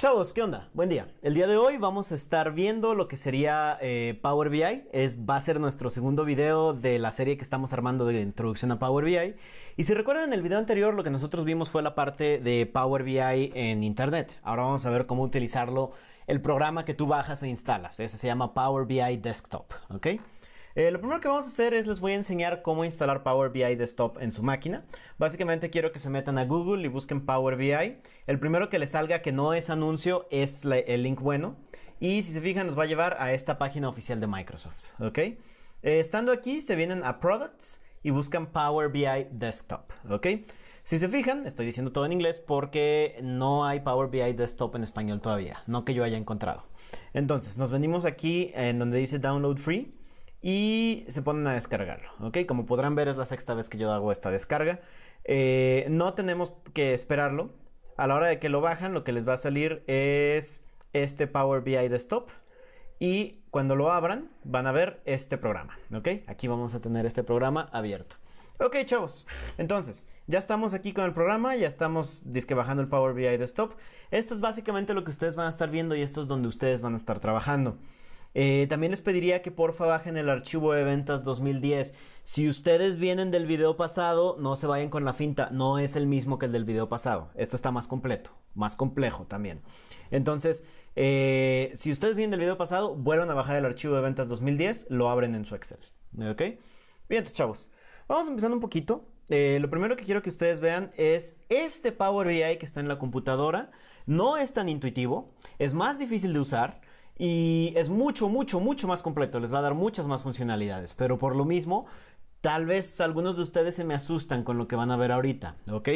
Chavos, ¿qué onda? Buen día. El día de hoy vamos a estar viendo lo que sería eh, Power BI. Es, va a ser nuestro segundo video de la serie que estamos armando de introducción a Power BI. Y si recuerdan en el video anterior, lo que nosotros vimos fue la parte de Power BI en Internet. Ahora vamos a ver cómo utilizarlo el programa que tú bajas e instalas. Ese se llama Power BI Desktop. ¿ok? Eh, lo primero que vamos a hacer es les voy a enseñar cómo instalar Power BI Desktop en su máquina. Básicamente quiero que se metan a Google y busquen Power BI. El primero que les salga que no es anuncio es el link bueno. Y si se fijan nos va a llevar a esta página oficial de Microsoft. Eh, estando aquí se vienen a Products y buscan Power BI Desktop. ¿Ok? Si se fijan, estoy diciendo todo en inglés porque no hay Power BI Desktop en español todavía, no que yo haya encontrado. Entonces, nos venimos aquí en donde dice Download Free y se ponen a descargarlo, ¿ok? Como podrán ver es la sexta vez que yo hago esta descarga. Eh, no tenemos que esperarlo. A la hora de que lo bajan, lo que les va a salir es este Power BI Desktop. Y cuando lo abran, van a ver este programa, ¿ok? Aquí vamos a tener este programa abierto. Ok, chavos. Entonces, ya estamos aquí con el programa, ya estamos disque bajando el Power BI Desktop. Esto es básicamente lo que ustedes van a estar viendo y esto es donde ustedes van a estar trabajando. Eh, también les pediría que porfa bajen el archivo de ventas 2010. Si ustedes vienen del video pasado, no se vayan con la finta. No es el mismo que el del video pasado. Este está más completo, más complejo también. Entonces, eh, si ustedes vienen del video pasado, vuelvan a bajar el archivo de ventas 2010, lo abren en su Excel. ¿Ok? Bien, chavos. Vamos empezando un poquito. Eh, lo primero que quiero que ustedes vean es este Power BI que está en la computadora. No es tan intuitivo, es más difícil de usar y es mucho, mucho, mucho más completo, les va a dar muchas más funcionalidades, pero por lo mismo Tal vez algunos de ustedes se me asustan con lo que van a ver ahorita, ¿ok?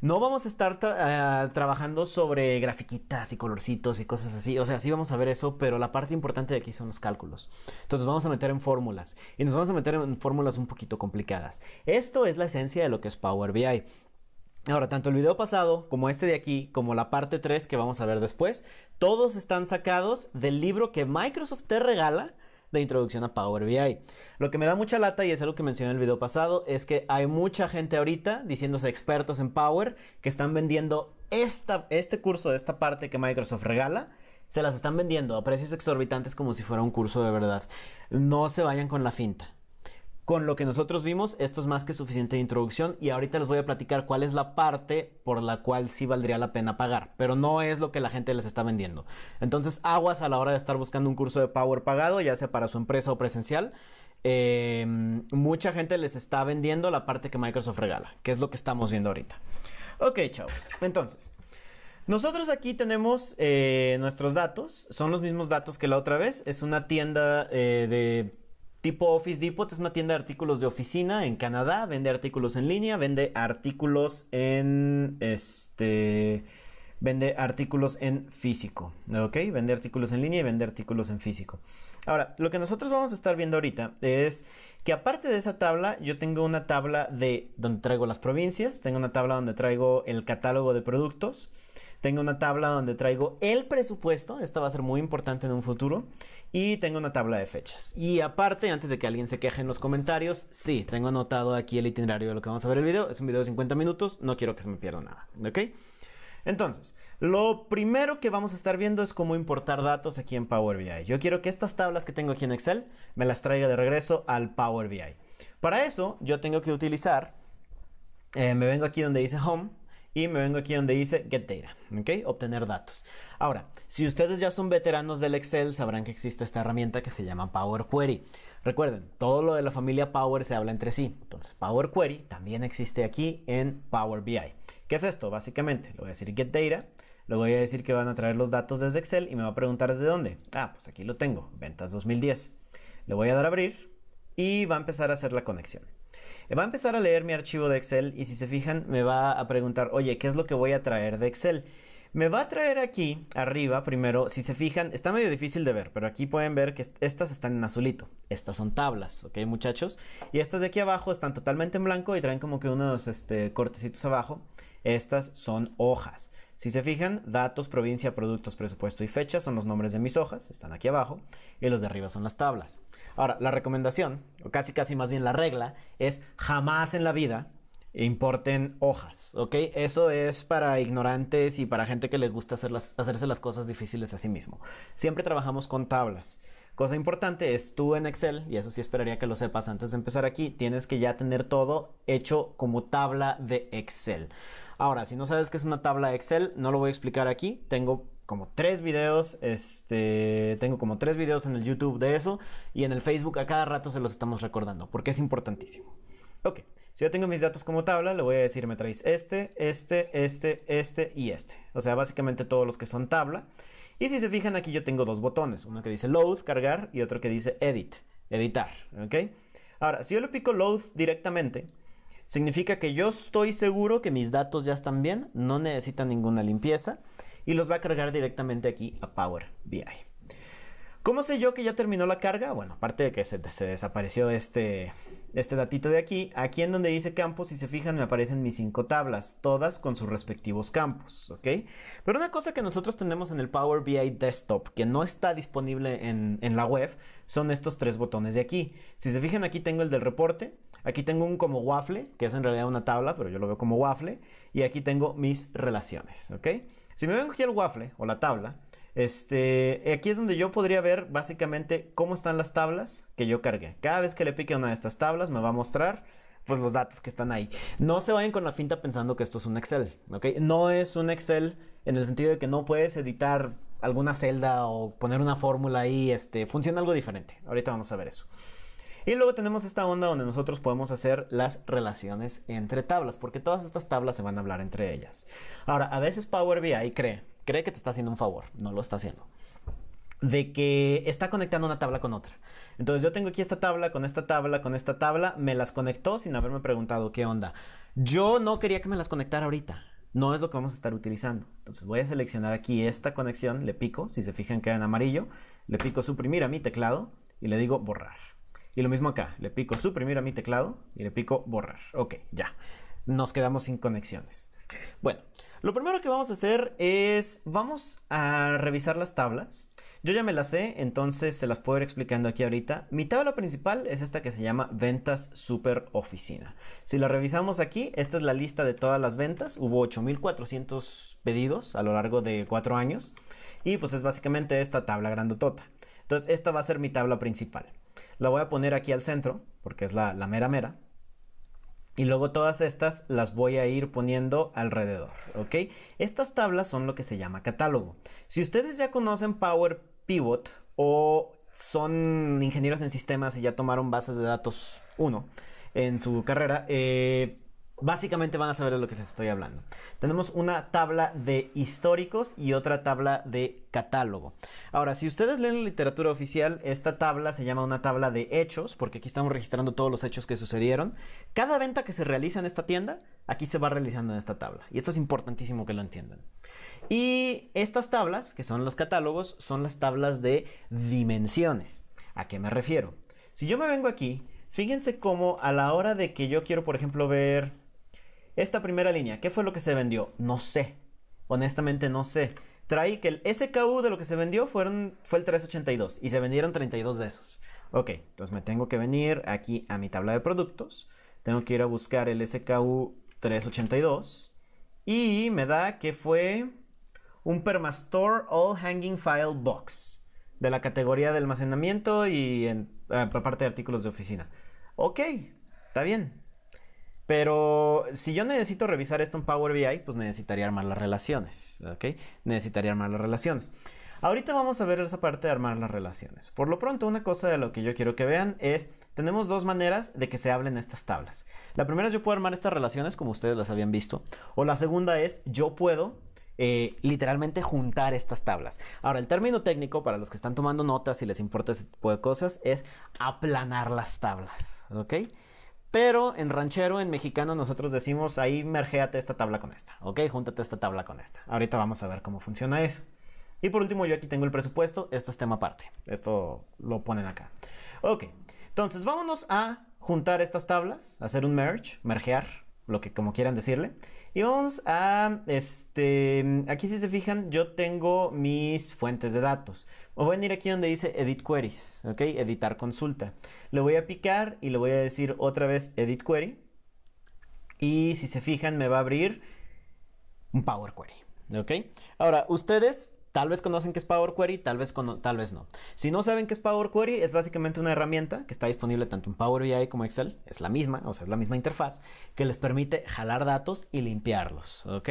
No vamos a estar eh, trabajando sobre grafiquitas y colorcitos y cosas así, o sea, sí vamos a ver eso, pero la parte importante de aquí son los cálculos. Entonces vamos a meter en fórmulas y nos vamos a meter en fórmulas un poquito complicadas. Esto es la esencia de lo que es Power BI. Ahora, tanto el video pasado como este de aquí, como la parte 3 que vamos a ver después, todos están sacados del libro que Microsoft te regala de introducción a Power BI. Lo que me da mucha lata, y es algo que mencioné en el video pasado, es que hay mucha gente ahorita diciéndose expertos en Power que están vendiendo este curso, de esta parte que Microsoft regala. Se las están vendiendo a precios exorbitantes como si fuera un curso de verdad. No se vayan con la finta con lo que nosotros vimos, esto es más que suficiente de introducción y ahorita les voy a platicar cuál es la parte por la cual sí valdría la pena pagar, pero no es lo que la gente les está vendiendo. Entonces, aguas a la hora de estar buscando un curso de Power pagado, ya sea para su empresa o presencial. Em, mucha gente les está vendiendo la parte que Microsoft regala, que es lo que estamos viendo ahorita. Ok, chavos. Entonces, nosotros aquí tenemos eh, nuestros datos, son los mismos datos que la otra vez, es una tienda eh, de Tipo Office Depot es una tienda de artículos de oficina en Canadá, vende artículos en línea, vende artículos en este vende artículos en físico, ¿ok? Vende artículos en línea y vende artículos en físico. Ahora, lo que nosotros vamos a estar viendo ahorita es que aparte de esa tabla, yo tengo una tabla de donde traigo las provincias, tengo una tabla donde traigo el catálogo de productos, tengo una tabla donde traigo el presupuesto, esta va a ser muy importante en un futuro, y tengo una tabla de fechas. Y aparte, antes de que alguien se queje en los comentarios, sí, tengo anotado aquí el itinerario de lo que vamos a ver el video. Es un video de 50 minutos, no quiero que se me pierda nada, ¿ok? Entonces, lo primero que vamos a estar viendo es cómo importar datos aquí en Power BI. Yo quiero que estas tablas que tengo aquí en Excel me las traiga de regreso al Power BI. Para eso, yo tengo que utilizar, eh, me vengo aquí donde dice Home, y me vengo aquí donde dice Get Data, Obtener datos. Ahora, si ustedes ya son veteranos del Excel, sabrán que existe esta herramienta que se llama Power Query. Recuerden, todo lo de la familia Power se habla entre sí. Entonces, Power Query también existe aquí en Power BI. ¿Qué es esto? Básicamente, le voy a decir Get Data, le voy a decir que van a traer los datos desde Excel y me va a preguntar desde dónde. Ah, pues aquí lo tengo, ventas 2010. Le voy a dar a abrir y va a empezar a hacer la conexión. Va a empezar a leer mi archivo de Excel y si se fijan me va a preguntar, oye, ¿qué es lo que voy a traer de Excel? Me va a traer aquí arriba primero, si se fijan, está medio difícil de ver, pero aquí pueden ver que estas están en azulito. Estas son tablas, ¿ok muchachos? Y estas de aquí abajo están totalmente en blanco y traen como que unos este, cortecitos abajo. Estas son hojas. Si se fijan, datos, provincia, productos, presupuesto y fecha son los nombres de mis hojas, están aquí abajo, y los de arriba son las tablas. Ahora, la recomendación, o casi casi más bien la regla, es jamás en la vida importen hojas, ¿ok? Eso es para ignorantes y para gente que les gusta hacerse las cosas difíciles a sí mismo. Siempre trabajamos con tablas. Cosa importante es tú en Excel, y eso sí esperaría que lo sepas antes de empezar aquí, tienes que ya tener todo hecho como tabla de Excel. Ahora, si no sabes qué es una tabla Excel, no lo voy a explicar aquí. Tengo como tres videos, este, tengo como tres videos en el YouTube de eso y en el Facebook a cada rato se los estamos recordando porque es importantísimo. Ok, si yo tengo mis datos como tabla, le voy a decir me traes este, este, este, este y este. O sea, básicamente todos los que son tabla. Y si se fijan aquí yo tengo dos botones, uno que dice load, cargar y otro que dice edit, editar, ¿ok? Ahora, si yo le pico load directamente, Significa que yo estoy seguro que mis datos ya están bien, no necesitan ninguna limpieza y los va a cargar directamente aquí a Power BI. ¿Cómo sé yo que ya terminó la carga? Bueno, aparte de que se, se desapareció este, este datito de aquí, aquí en donde dice campos, si se fijan me aparecen mis cinco tablas, todas con sus respectivos campos, ¿ok? Pero una cosa que nosotros tenemos en el Power BI Desktop, que no está disponible en, la web, son estos tres botones de aquí. Si se fijan aquí tengo el del reporte, aquí tengo un como waffle, que es en realidad una tabla, pero yo lo veo como waffle, y aquí tengo mis relaciones, ¿ok? Si me vengo aquí al waffle o la tabla, este, aquí es donde yo podría ver básicamente cómo están las tablas que yo cargué. Cada vez que le pique una de estas tablas me va a mostrar pues los datos que están ahí. No se vayan con la finta pensando que esto es un Excel, ¿ok? No es un Excel en el sentido de que no puedes editar alguna celda o poner una fórmula ahí, este, funciona algo diferente. Ahorita vamos a ver eso. Y luego tenemos esta onda donde nosotros podemos hacer las relaciones entre tablas, porque todas estas tablas se van a hablar entre ellas. Ahora, a veces Power BI cree cree que te está haciendo un favor, no lo está haciendo. De que está conectando una tabla con otra. Entonces yo tengo aquí esta tabla, con esta tabla, con esta tabla, me las conectó sin haberme preguntado qué onda. Yo no quería que me las conectara ahorita. No es lo que vamos a estar utilizando. Entonces voy a seleccionar aquí esta conexión, le pico, si se fijan queda en amarillo, le pico suprimir a mi teclado y le digo borrar. Y lo mismo acá, le pico suprimir a mi teclado y le pico borrar. Ok, ya. Nos quedamos sin conexiones. Bueno, lo primero que vamos a hacer es, vamos a revisar las tablas. Yo ya me las sé, entonces se las puedo ir explicando aquí ahorita. Mi tabla principal es esta que se llama ventas super oficina. Si la revisamos aquí, esta es la lista de todas las ventas. Hubo 8.400 pedidos a lo largo de 4 años. Y pues es básicamente esta tabla grandotota. Entonces esta va a ser mi tabla principal. La voy a poner aquí al centro, porque es la, la mera mera. Y luego todas estas las voy a ir poniendo alrededor, Estas tablas son lo que se llama catálogo. Si ustedes ya conocen Power Pivot o son ingenieros en sistemas y ya tomaron bases de datos 1 en su carrera, eh, Básicamente van a saber de lo que les estoy hablando. Tenemos una tabla de históricos y otra tabla de catálogo. Ahora, si ustedes leen la literatura oficial, esta tabla se llama una tabla de hechos, porque aquí estamos registrando todos los hechos que sucedieron. Cada venta que se realiza en esta tienda, aquí se va realizando en esta tabla. Y esto es importantísimo que lo entiendan. Y estas tablas, que son los catálogos, son las tablas de dimensiones. ¿A qué me refiero? Si yo me vengo aquí, fíjense cómo a la hora de que yo quiero, por ejemplo, ver esta primera línea, ¿qué fue lo que se vendió? No sé. Honestamente no sé. Traí que el SKU de lo que se vendió fueron, fue el 382 y se vendieron 32 de esos. Ok, entonces me tengo que venir aquí a mi tabla de productos. Tengo que ir a buscar el SKU 382 y me da que fue un Permastore All Hanging File Box de la categoría de almacenamiento y en, eh, por parte de artículos de oficina. Ok, está bien. Pero si yo necesito revisar esto en Power BI, pues necesitaría armar las relaciones, ¿ok? Necesitaría armar las relaciones. Ahorita vamos a ver esa parte de armar las relaciones. Por lo pronto, una cosa de lo que yo quiero que vean es, tenemos dos maneras de que se hablen estas tablas. La primera es yo puedo armar estas relaciones como ustedes las habían visto. O la segunda es yo puedo eh, literalmente juntar estas tablas. Ahora, el término técnico para los que están tomando notas y les importa ese tipo de cosas es aplanar las tablas, ¿ok? Pero en ranchero, en mexicano, nosotros decimos ahí mergeate esta tabla con esta, ¿ok? Júntate esta tabla con esta. Ahorita vamos a ver cómo funciona eso. Y por último, yo aquí tengo el presupuesto. Esto es tema aparte. Esto lo ponen acá. Ok, entonces vámonos a juntar estas tablas, hacer un merge, mergear, lo que como quieran decirle. Y vamos a, este, aquí si se fijan, yo tengo mis fuentes de datos. Me voy a ir aquí donde dice Edit Queries, ¿ok? Editar consulta. Le voy a picar y le voy a decir otra vez Edit Query. Y si se fijan, me va a abrir un Power Query, ¿ok? Ahora, ustedes Tal vez conocen que es Power Query, tal vez, tal vez no. Si no saben que es Power Query, es básicamente una herramienta que está disponible tanto en Power BI como Excel. Es la misma, o sea, es la misma interfaz que les permite jalar datos y limpiarlos, ¿ok?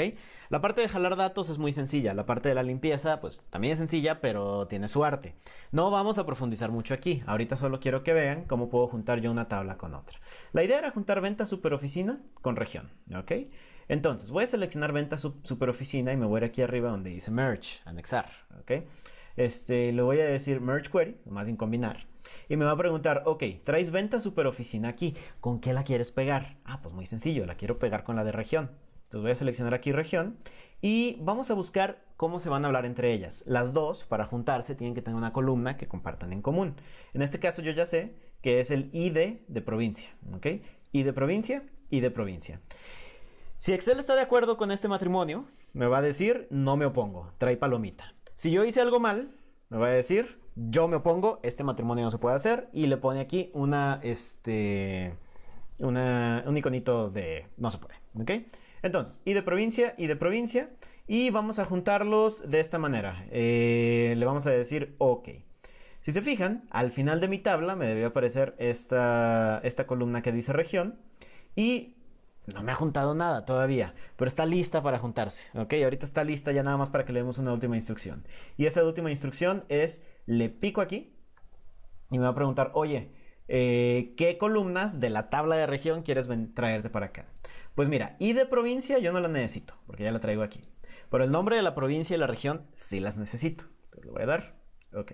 La parte de jalar datos es muy sencilla. La parte de la limpieza, pues también es sencilla, pero tiene su arte. No vamos a profundizar mucho aquí. Ahorita solo quiero que vean cómo puedo juntar yo una tabla con otra. La idea era juntar venta super oficina con región, ¿ok? Entonces, voy a seleccionar venta super oficina y me voy a ir aquí arriba donde dice merge, anexar, ¿ok? Este, le voy a decir merge query, más bien combinar. Y me va a preguntar, ok, traes venta super oficina aquí, ¿con qué la quieres pegar? Ah, pues muy sencillo, la quiero pegar con la de región. Entonces voy a seleccionar aquí región y vamos a buscar cómo se van a hablar entre ellas. Las dos, para juntarse, tienen que tener una columna que compartan en común. En este caso yo ya sé que es el ID de provincia, ¿ok? ID de provincia, ID de provincia. Si Excel está de acuerdo con este matrimonio, me va a decir, no me opongo, trae palomita. Si yo hice algo mal, me va a decir, yo me opongo, este matrimonio no se puede hacer, y le pone aquí una, este, un iconito de no se puede, ¿ok? Entonces, y de provincia, y de provincia, y vamos a juntarlos de esta manera. Eh, le vamos a decir, ok. Si se fijan, al final de mi tabla me debe aparecer esta, esta columna que dice región, y no me ha juntado nada todavía, pero está lista para juntarse. Ok, ahorita está lista ya nada más para que le demos una última instrucción. Y esa última instrucción es, le pico aquí y me va a preguntar, oye, eh, ¿qué columnas de la tabla de región quieres traerte para acá? Pues mira, y de provincia yo no la necesito, porque ya la traigo aquí. Pero el nombre de la provincia y la región sí las necesito. Te lo voy a dar. Ok.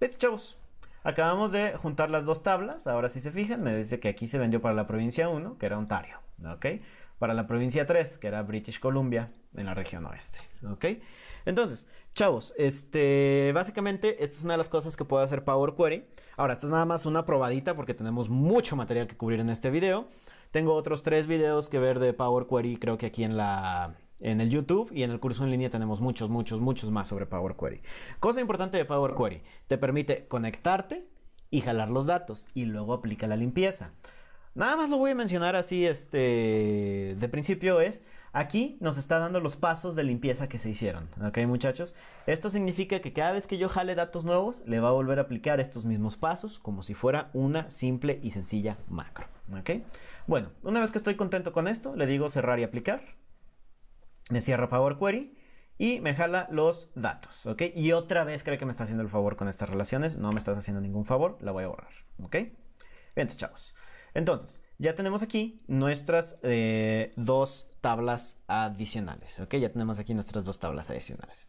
Listo, chavos. Acabamos de juntar las dos tablas. Ahora si se fijan, me dice que aquí se vendió para la provincia 1, que era Ontario. ¿Ok? Para la provincia 3, que era British Columbia, en la región oeste. ¿Ok? Entonces, chavos, este, básicamente esta es una de las cosas que puede hacer Power Query. Ahora, esto es nada más una probadita porque tenemos mucho material que cubrir en este video. Tengo otros tres videos que ver de Power Query, creo que aquí en la en el YouTube y en el curso en línea tenemos muchos, muchos, muchos más sobre Power Query. Cosa importante de Power Query, te permite conectarte y jalar los datos y luego aplica la limpieza. Nada más lo voy a mencionar así, este, de principio es, aquí nos está dando los pasos de limpieza que se hicieron, ¿ok muchachos? Esto significa que cada vez que yo jale datos nuevos, le va a volver a aplicar estos mismos pasos como si fuera una simple y sencilla macro, ¿ok? Bueno, una vez que estoy contento con esto, le digo cerrar y aplicar me cierra Power Query y me jala los datos, ¿ok? Y otra vez creo que me está haciendo el favor con estas relaciones, no me estás haciendo ningún favor, la voy a borrar, ¿ok? Bien, chavos. Entonces, ya tenemos aquí nuestras eh, dos tablas adicionales, ¿ok? Ya tenemos aquí nuestras dos tablas adicionales.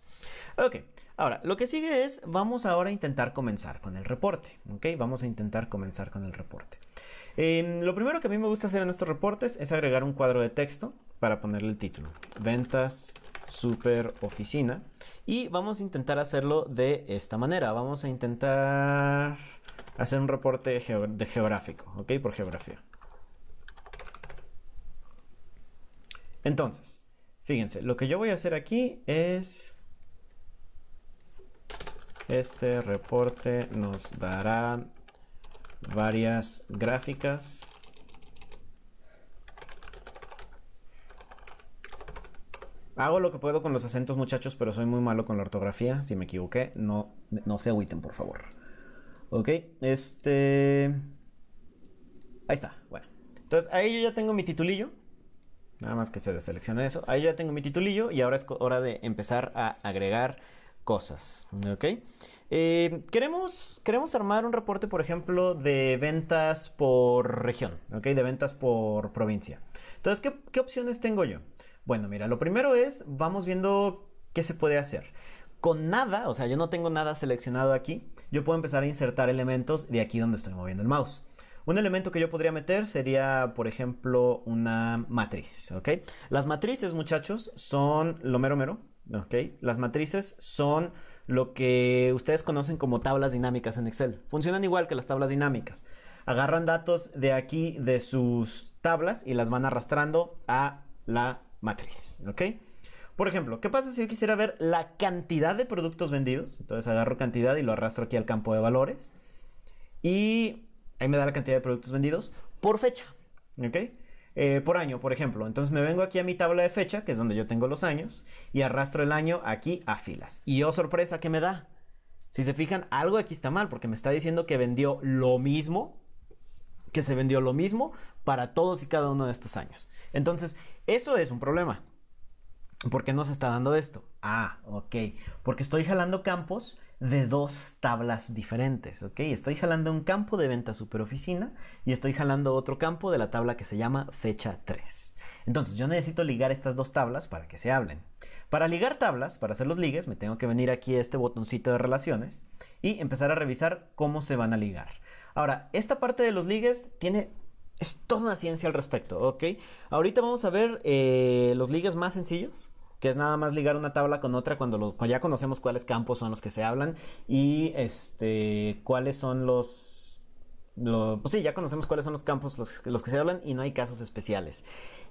Ok, ahora, lo que sigue es, vamos ahora a intentar comenzar con el reporte, ¿ok? Vamos a intentar comenzar con el reporte. Em, lo primero que a mí me gusta hacer en estos reportes es agregar un cuadro de texto para ponerle el título. Ventas super oficina. Y vamos a intentar hacerlo de esta manera. Vamos a intentar hacer un reporte de geográfico, ¿ok? Por geografía. Entonces, fíjense, lo que yo voy a hacer aquí es... Este reporte nos dará varias gráficas Hago lo que puedo con los acentos, muchachos, pero soy muy malo con la ortografía. Si me equivoqué, no, no se agüiten, por favor. Ok, este. Ahí está, bueno. Entonces, ahí yo ya tengo mi titulillo. Nada más que se deseleccione eso. Ahí ya tengo mi titulillo y ahora es hora de empezar a agregar cosas. Ok. Eh, queremos, queremos armar un reporte, por ejemplo, de ventas por región, ¿ok? De ventas por provincia. Entonces, ¿qué, ¿qué, opciones tengo yo? Bueno, mira, lo primero es, vamos viendo qué se puede hacer. Con nada, o sea, yo no tengo nada seleccionado aquí, yo puedo empezar a insertar elementos de aquí donde estoy moviendo el mouse. Un elemento que yo podría meter sería, por ejemplo, una matriz, ¿ok? Las matrices, muchachos, son lo mero mero, ¿ok? Las matrices son lo que ustedes conocen como tablas dinámicas en Excel. Funcionan igual que las tablas dinámicas. Agarran datos de aquí de sus tablas y las van arrastrando a la matriz. ¿Ok? Por ejemplo, ¿qué pasa si yo quisiera ver la cantidad de productos vendidos? Entonces agarro cantidad y lo arrastro aquí al campo de valores. Y ahí me da la cantidad de productos vendidos por fecha. ¿Ok? Eh, por año, por ejemplo. Entonces me vengo aquí a mi tabla de fecha, que es donde yo tengo los años, y arrastro el año aquí a filas. Y oh sorpresa, que me da? Si se fijan, algo aquí está mal, porque me está diciendo que vendió lo mismo, que se vendió lo mismo para todos y cada uno de estos años. Entonces, eso es un problema. ¿Por qué nos está dando esto? Ah, ok. Porque estoy jalando campos de dos tablas diferentes, ok. Estoy jalando un campo de venta superoficina y estoy jalando otro campo de la tabla que se llama fecha 3. Entonces yo necesito ligar estas dos tablas para que se hablen. Para ligar tablas, para hacer los ligues, me tengo que venir aquí a este botoncito de relaciones y empezar a revisar cómo se van a ligar. Ahora, esta parte de los ligues tiene es toda una ciencia al respecto, ¿ok? Ahorita vamos a ver eh, los ligas más sencillos, que es nada más ligar una tabla con otra cuando, ya conocemos cuáles campos son los que se hablan y este, cuáles son los pues sí, ya conocemos cuáles son los campos los, los que se hablan y no hay casos especiales.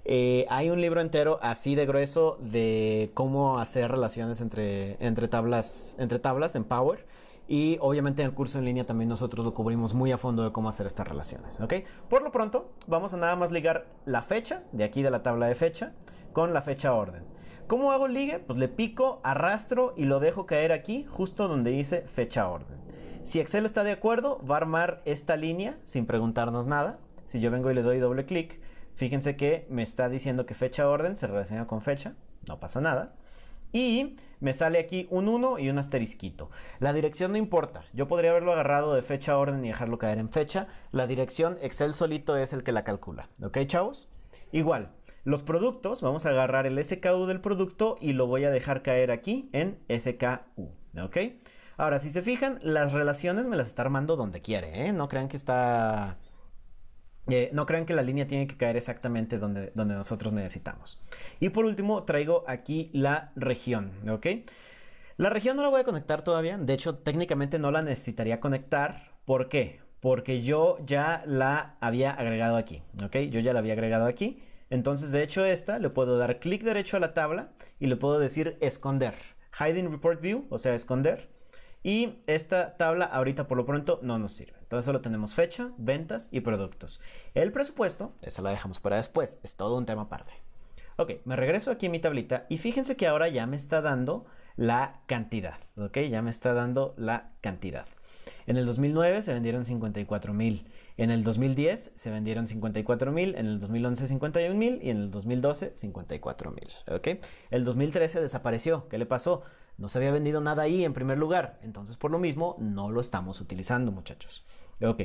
Eh, hay un libro entero así de grueso de cómo hacer relaciones entre, entre, tablas, entre tablas en Power. Y obviamente en el curso en línea también nosotros lo cubrimos muy a fondo de cómo hacer estas relaciones. Por lo pronto, vamos a nada más ligar la fecha de aquí de la tabla de fecha con la fecha orden. ¿Cómo hago ligue? Pues le pico, arrastro y lo dejo caer aquí, justo donde dice fecha orden. Si Excel está de acuerdo, va a armar esta línea sin preguntarnos nada. Si yo vengo y le doy doble clic, fíjense que me está diciendo que fecha orden se relaciona con fecha, no pasa nada. Y me sale aquí un 1 y un asterisquito. La dirección no importa. Yo podría haberlo agarrado de fecha a orden y dejarlo caer en fecha. La dirección Excel solito es el que la calcula. ¿Ok, chavos? Igual, los productos, vamos a agarrar el SKU del producto y lo voy a dejar caer aquí en SKU. ¿Ok? Ahora, si se fijan, las relaciones me las está armando donde quiere, ¿eh? No crean que está eh, no crean que la línea tiene que caer exactamente donde, donde nosotros necesitamos. Y por último, traigo aquí la región, ¿ok? La región no la voy a conectar todavía, de hecho técnicamente no la necesitaría conectar. ¿Por qué? Porque yo ya la había agregado aquí, ¿ok? Yo ya la había agregado aquí. Entonces, de hecho, esta le puedo dar clic derecho a la tabla y le puedo decir esconder. Hiding Report View, o sea, esconder. Y esta tabla ahorita por lo pronto no nos sirve eso lo tenemos fecha, ventas y productos. El presupuesto, eso lo dejamos para después, es todo un tema aparte. Ok, me regreso aquí a mi tablita y fíjense que ahora ya me está dando la cantidad, ok, ya me está dando la cantidad. En el 2009 se vendieron 54 mil, en el 2010 se vendieron 54 mil, en el 2011 51 mil y en el 2012 54 mil, ok. El 2013 desapareció, ¿qué le pasó? No se había vendido nada ahí en primer lugar, entonces por lo mismo no lo estamos utilizando muchachos. Ok,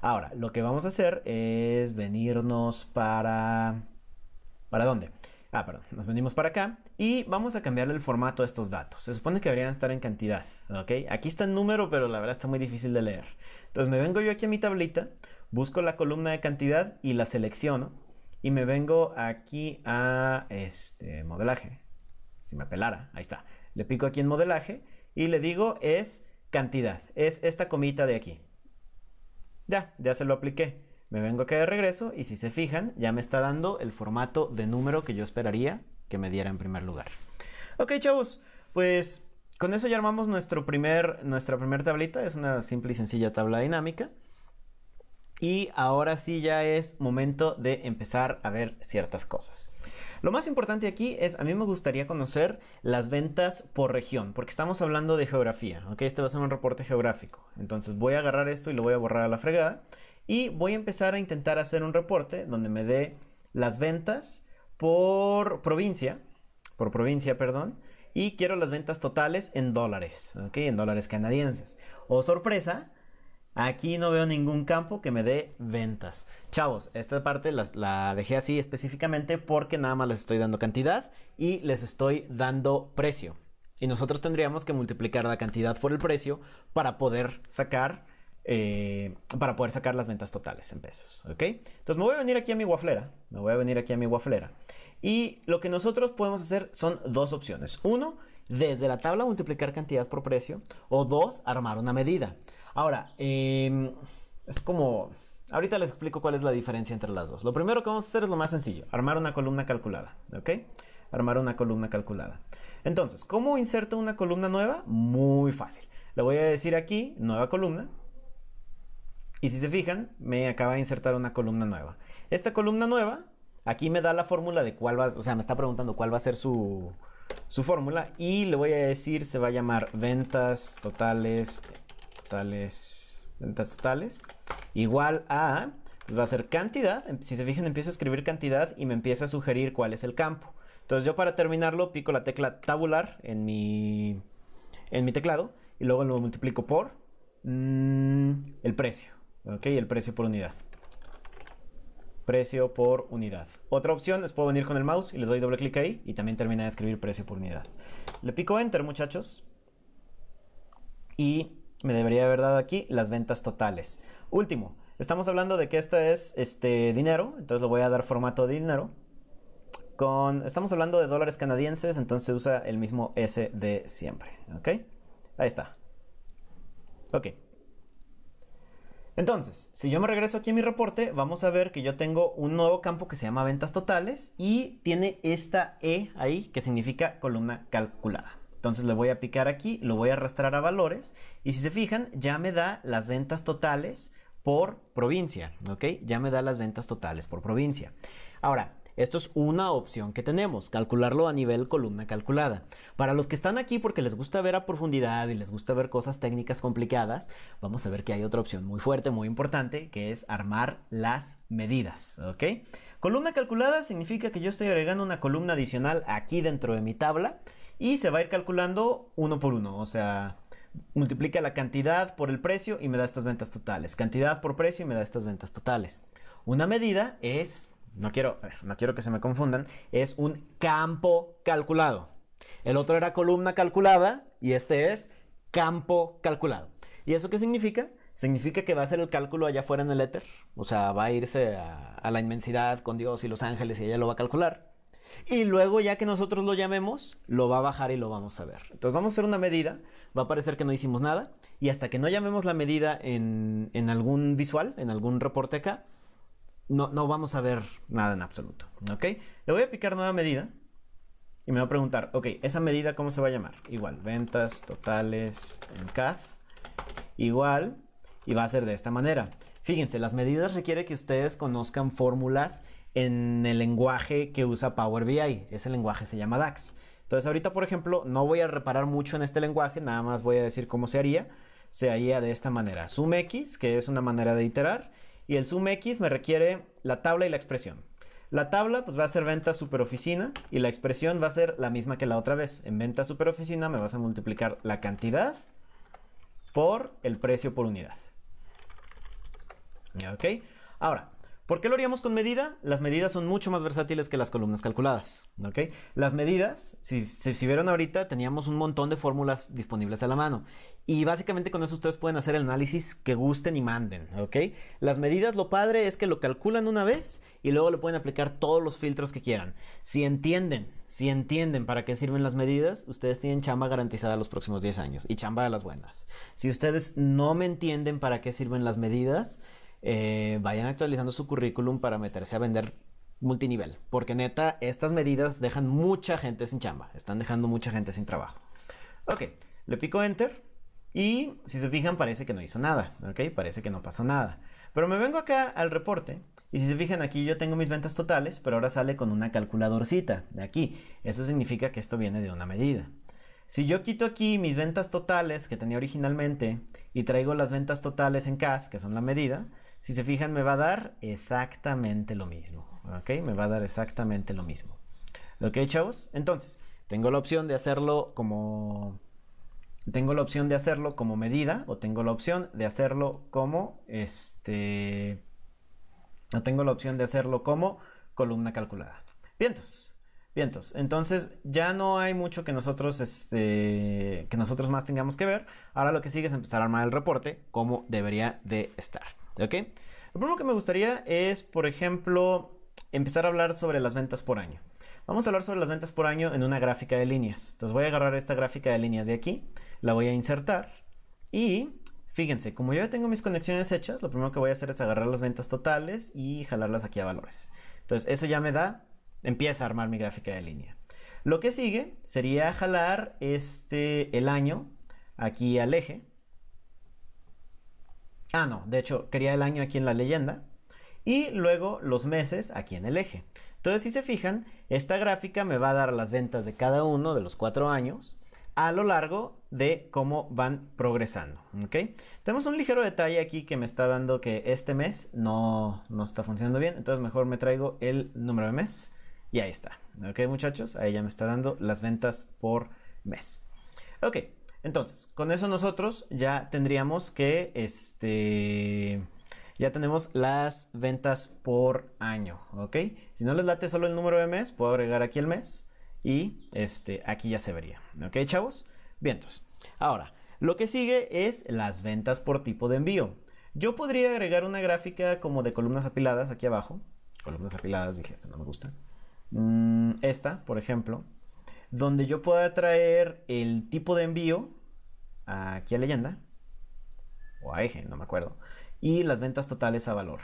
ahora lo que vamos a hacer es venirnos para... ¿Para dónde? Ah, perdón, nos venimos para acá y vamos a cambiarle el formato a estos datos. Se supone que deberían estar en cantidad, ¿ok? Aquí está el número, pero la verdad está muy difícil de leer. Entonces me vengo yo aquí a mi tablita, busco la columna de cantidad y la selecciono y me vengo aquí a este modelaje. Si me apelara, ahí está. Le pico aquí en modelaje y le digo es cantidad, es esta comita de aquí, ya, ya se lo apliqué. Me vengo aquí de regreso y si se fijan, ya me está dando el formato de número que yo esperaría que me diera en primer lugar. Ok, chavos, pues con eso ya armamos nuestro primer, nuestra primera tablita. Es una simple y sencilla tabla dinámica. Y ahora sí ya es momento de empezar a ver ciertas cosas. Lo más importante aquí es, a mí me gustaría conocer las ventas por región, porque estamos hablando de geografía, ¿ok? Este va a ser un reporte geográfico. Entonces voy a agarrar esto y lo voy a borrar a la fregada y voy a empezar a intentar hacer un reporte donde me dé las ventas por provincia, por provincia, perdón, y quiero las ventas totales en dólares, ¿ok? En dólares canadienses. O sorpresa, Aquí no veo ningún campo que me dé ventas. Chavos, esta parte la, dejé así específicamente porque nada más les estoy dando cantidad y les estoy dando precio. Y nosotros tendríamos que multiplicar la cantidad por el precio para poder sacar, eh, para poder sacar las ventas totales en pesos. ¿Ok? Entonces me voy a venir aquí a mi waflera. Me voy a venir aquí a mi waflera. Y lo que nosotros podemos hacer son dos opciones. Uno, desde la tabla multiplicar cantidad por precio. O dos, armar una medida. Ahora, em, es como... Ahorita les explico cuál es la diferencia entre las dos. Lo primero que vamos a hacer es lo más sencillo, armar una columna calculada, ¿ok? Armar una columna calculada. Entonces, ¿cómo inserto una columna nueva? Muy fácil. Le voy a decir aquí, nueva columna. Y si se fijan, me acaba de insertar una columna nueva. Esta columna nueva, aquí me da la fórmula de cuál va, o sea, me está preguntando cuál va a ser su, su fórmula. Y le voy a decir, se va a llamar ventas totales totales, ventas totales, igual a, pues, va a ser cantidad, em, si se fijan empiezo a escribir cantidad y me empieza a sugerir cuál es el campo. Entonces yo para terminarlo pico la tecla tabular en mi, en mi teclado y luego lo multiplico por mm, el precio, ¿ok? El precio por unidad. Precio por unidad. Otra opción es puedo venir con el mouse y le doy doble clic ahí y también termina de escribir precio por unidad. Le pico enter muchachos y me debería haber dado aquí las ventas totales. Último, estamos hablando de que esta es este dinero, entonces lo voy a dar formato de dinero. Con, estamos hablando de dólares canadienses, entonces usa el mismo S de siempre, ¿ok? Ahí está. Ok. Entonces, si yo me regreso aquí a mi reporte, vamos a ver que yo tengo un nuevo campo que se llama ventas totales y tiene esta E ahí que significa columna calculada. Entonces le voy a picar aquí, lo voy a arrastrar a valores y si se fijan ya me da las ventas totales por provincia, ¿ok? Ya me da las ventas totales por provincia. Ahora, esto es una opción que tenemos, calcularlo a nivel columna calculada. Para los que están aquí porque les gusta ver a profundidad y les gusta ver cosas técnicas complicadas, vamos a ver que hay otra opción muy fuerte, muy importante, que es armar las medidas, ¿ok? Columna calculada significa que yo estoy agregando una columna adicional aquí dentro de mi tabla y se va a ir calculando uno por uno, o sea, multiplica la cantidad por el precio y me da estas ventas totales, cantidad por precio y me da estas ventas totales. Una medida es, no quiero, no quiero que se me confundan, es un campo calculado. El otro era columna calculada y este es campo calculado. ¿Y eso qué significa? Significa que va a hacer el cálculo allá afuera en el éter, o sea, va a irse a, a la inmensidad con Dios y los ángeles y ella lo va a calcular. Y luego ya que nosotros lo llamemos, lo va a bajar y lo vamos a ver. Entonces vamos a hacer una medida, va a parecer que no hicimos nada y hasta que no llamemos la medida en, algún visual, en algún reporte acá, no, vamos a ver nada en absoluto. ¿Ok? Le voy a picar nueva medida y me va a preguntar, ok, esa medida cómo se va a llamar? Igual, ventas totales en CAD, igual, y va a ser de esta manera. Fíjense, las medidas requiere que ustedes conozcan fórmulas en el lenguaje que usa Power BI. Ese lenguaje se llama DAX. Entonces ahorita, por ejemplo, no voy a reparar mucho en este lenguaje, nada más voy a decir cómo se haría. Se haría de esta manera. SumX, que es una manera de iterar, y el SumX me requiere la tabla y la expresión. La tabla pues va a ser venta superoficina y la expresión va a ser la misma que la otra vez. En venta superoficina me vas a multiplicar la cantidad por el precio por unidad. ¿Ok? Ahora, ¿Por qué lo haríamos con medida? Las medidas son mucho más versátiles que las columnas calculadas. Las medidas, si, vieron ahorita, teníamos un montón de fórmulas disponibles a la mano. Y básicamente con eso ustedes pueden hacer el análisis que gusten y manden. Las medidas, lo padre es que lo calculan una vez y luego le pueden aplicar todos los filtros que quieran. Si entienden, si entienden para qué sirven las medidas, ustedes tienen chamba garantizada los próximos 10 años y chamba de las buenas. Si ustedes no me entienden para qué sirven las medidas, eh, vayan actualizando su currículum para meterse a vender multinivel, porque neta, estas medidas dejan mucha gente sin chamba, están dejando mucha gente sin trabajo. Ok, le pico enter y si se fijan parece que no hizo nada, ok, parece que no pasó nada. Pero me vengo acá al reporte y si se fijan aquí yo tengo mis ventas totales, pero ahora sale con una calculadorcita de aquí. Eso significa que esto viene de una medida. Si yo quito aquí mis ventas totales que tenía originalmente y traigo las ventas totales en CAD, que son la medida, si se fijan, me va a dar exactamente lo mismo. ¿Ok? Me va a dar exactamente lo mismo. ¿Ok, chavos? Entonces, tengo la opción de hacerlo como... Tengo la opción de hacerlo como medida o tengo la opción de hacerlo como este... No tengo la opción de hacerlo como columna calculada. Vientos. Vientos. Entonces ya no hay mucho que nosotros, este, que nosotros más tengamos que ver. Ahora lo que sigue es empezar a armar el reporte como debería de estar. Lo primero que me gustaría es, por ejemplo, empezar a hablar sobre las ventas por año. Vamos a hablar sobre las ventas por año en una gráfica de líneas. Entonces voy a agarrar esta gráfica de líneas de aquí, la voy a insertar y fíjense, como yo ya tengo mis conexiones hechas, lo primero que voy a hacer es agarrar las ventas totales y jalarlas aquí a valores. Entonces eso ya me da, empieza a armar mi gráfica de línea. Lo que sigue sería jalar este, el año aquí al eje Ah, no, de hecho, quería el año aquí en la leyenda y luego los meses aquí en el eje. Entonces, si se fijan, esta gráfica me va a dar las ventas de cada uno de los cuatro años a lo largo de cómo van progresando. ¿ok? Tenemos un ligero detalle aquí que me está dando que este mes no, no está funcionando bien. Entonces mejor me traigo el número de mes. Y ahí está. ¿Ok muchachos? Ahí ya me está dando las ventas por mes. Ok, entonces, con eso nosotros ya tendríamos que, este, ya tenemos las ventas por año, ¿ok? Si no les late solo el número de mes, puedo agregar aquí el mes y, este, aquí ya se vería, ¿ok, chavos? Vientos. Ahora, lo que sigue es las ventas por tipo de envío. Yo podría agregar una gráfica como de columnas apiladas aquí abajo. Columnas apiladas, dije, esta no me gusta. Mm, esta, por ejemplo donde yo pueda traer el tipo de envío aquí a leyenda o a eje, no me acuerdo, y las ventas totales a valor.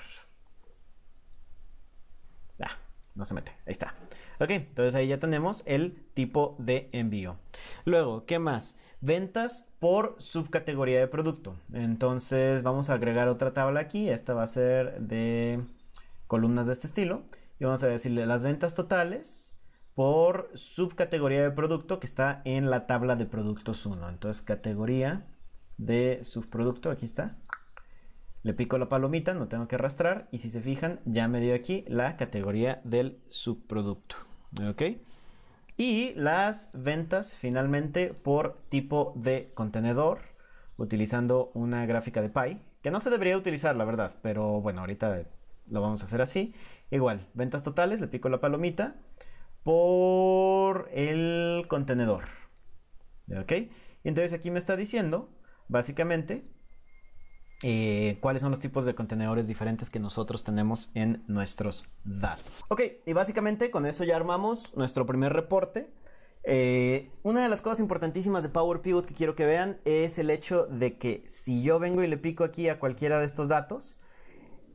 Ah, no se mete, ahí está. Ok, entonces ahí ya tenemos el tipo de envío. Luego, ¿qué más? Ventas por subcategoría de producto. Entonces vamos a agregar otra tabla aquí, esta va a ser de columnas de este estilo, y vamos a decirle las ventas totales por subcategoría de producto que está en la tabla de productos 1. Entonces, categoría de subproducto, aquí está. Le pico la palomita, no tengo que arrastrar. Y si se fijan, ya me dio aquí la categoría del subproducto. ¿Ok? Y las ventas finalmente por tipo de contenedor, utilizando una gráfica de pie, que no se debería utilizar, la verdad, pero bueno, ahorita lo vamos a hacer así. Igual, ventas totales, le pico la palomita por el contenedor. ¿Ok? entonces aquí me está diciendo, básicamente, eh, cuáles son los tipos de contenedores diferentes que nosotros tenemos en nuestros datos. Ok, y básicamente con eso ya armamos nuestro primer reporte. Eh, una de las cosas importantísimas de Power Pivot que quiero que vean es el hecho de que si yo vengo y le pico aquí a cualquiera de estos datos,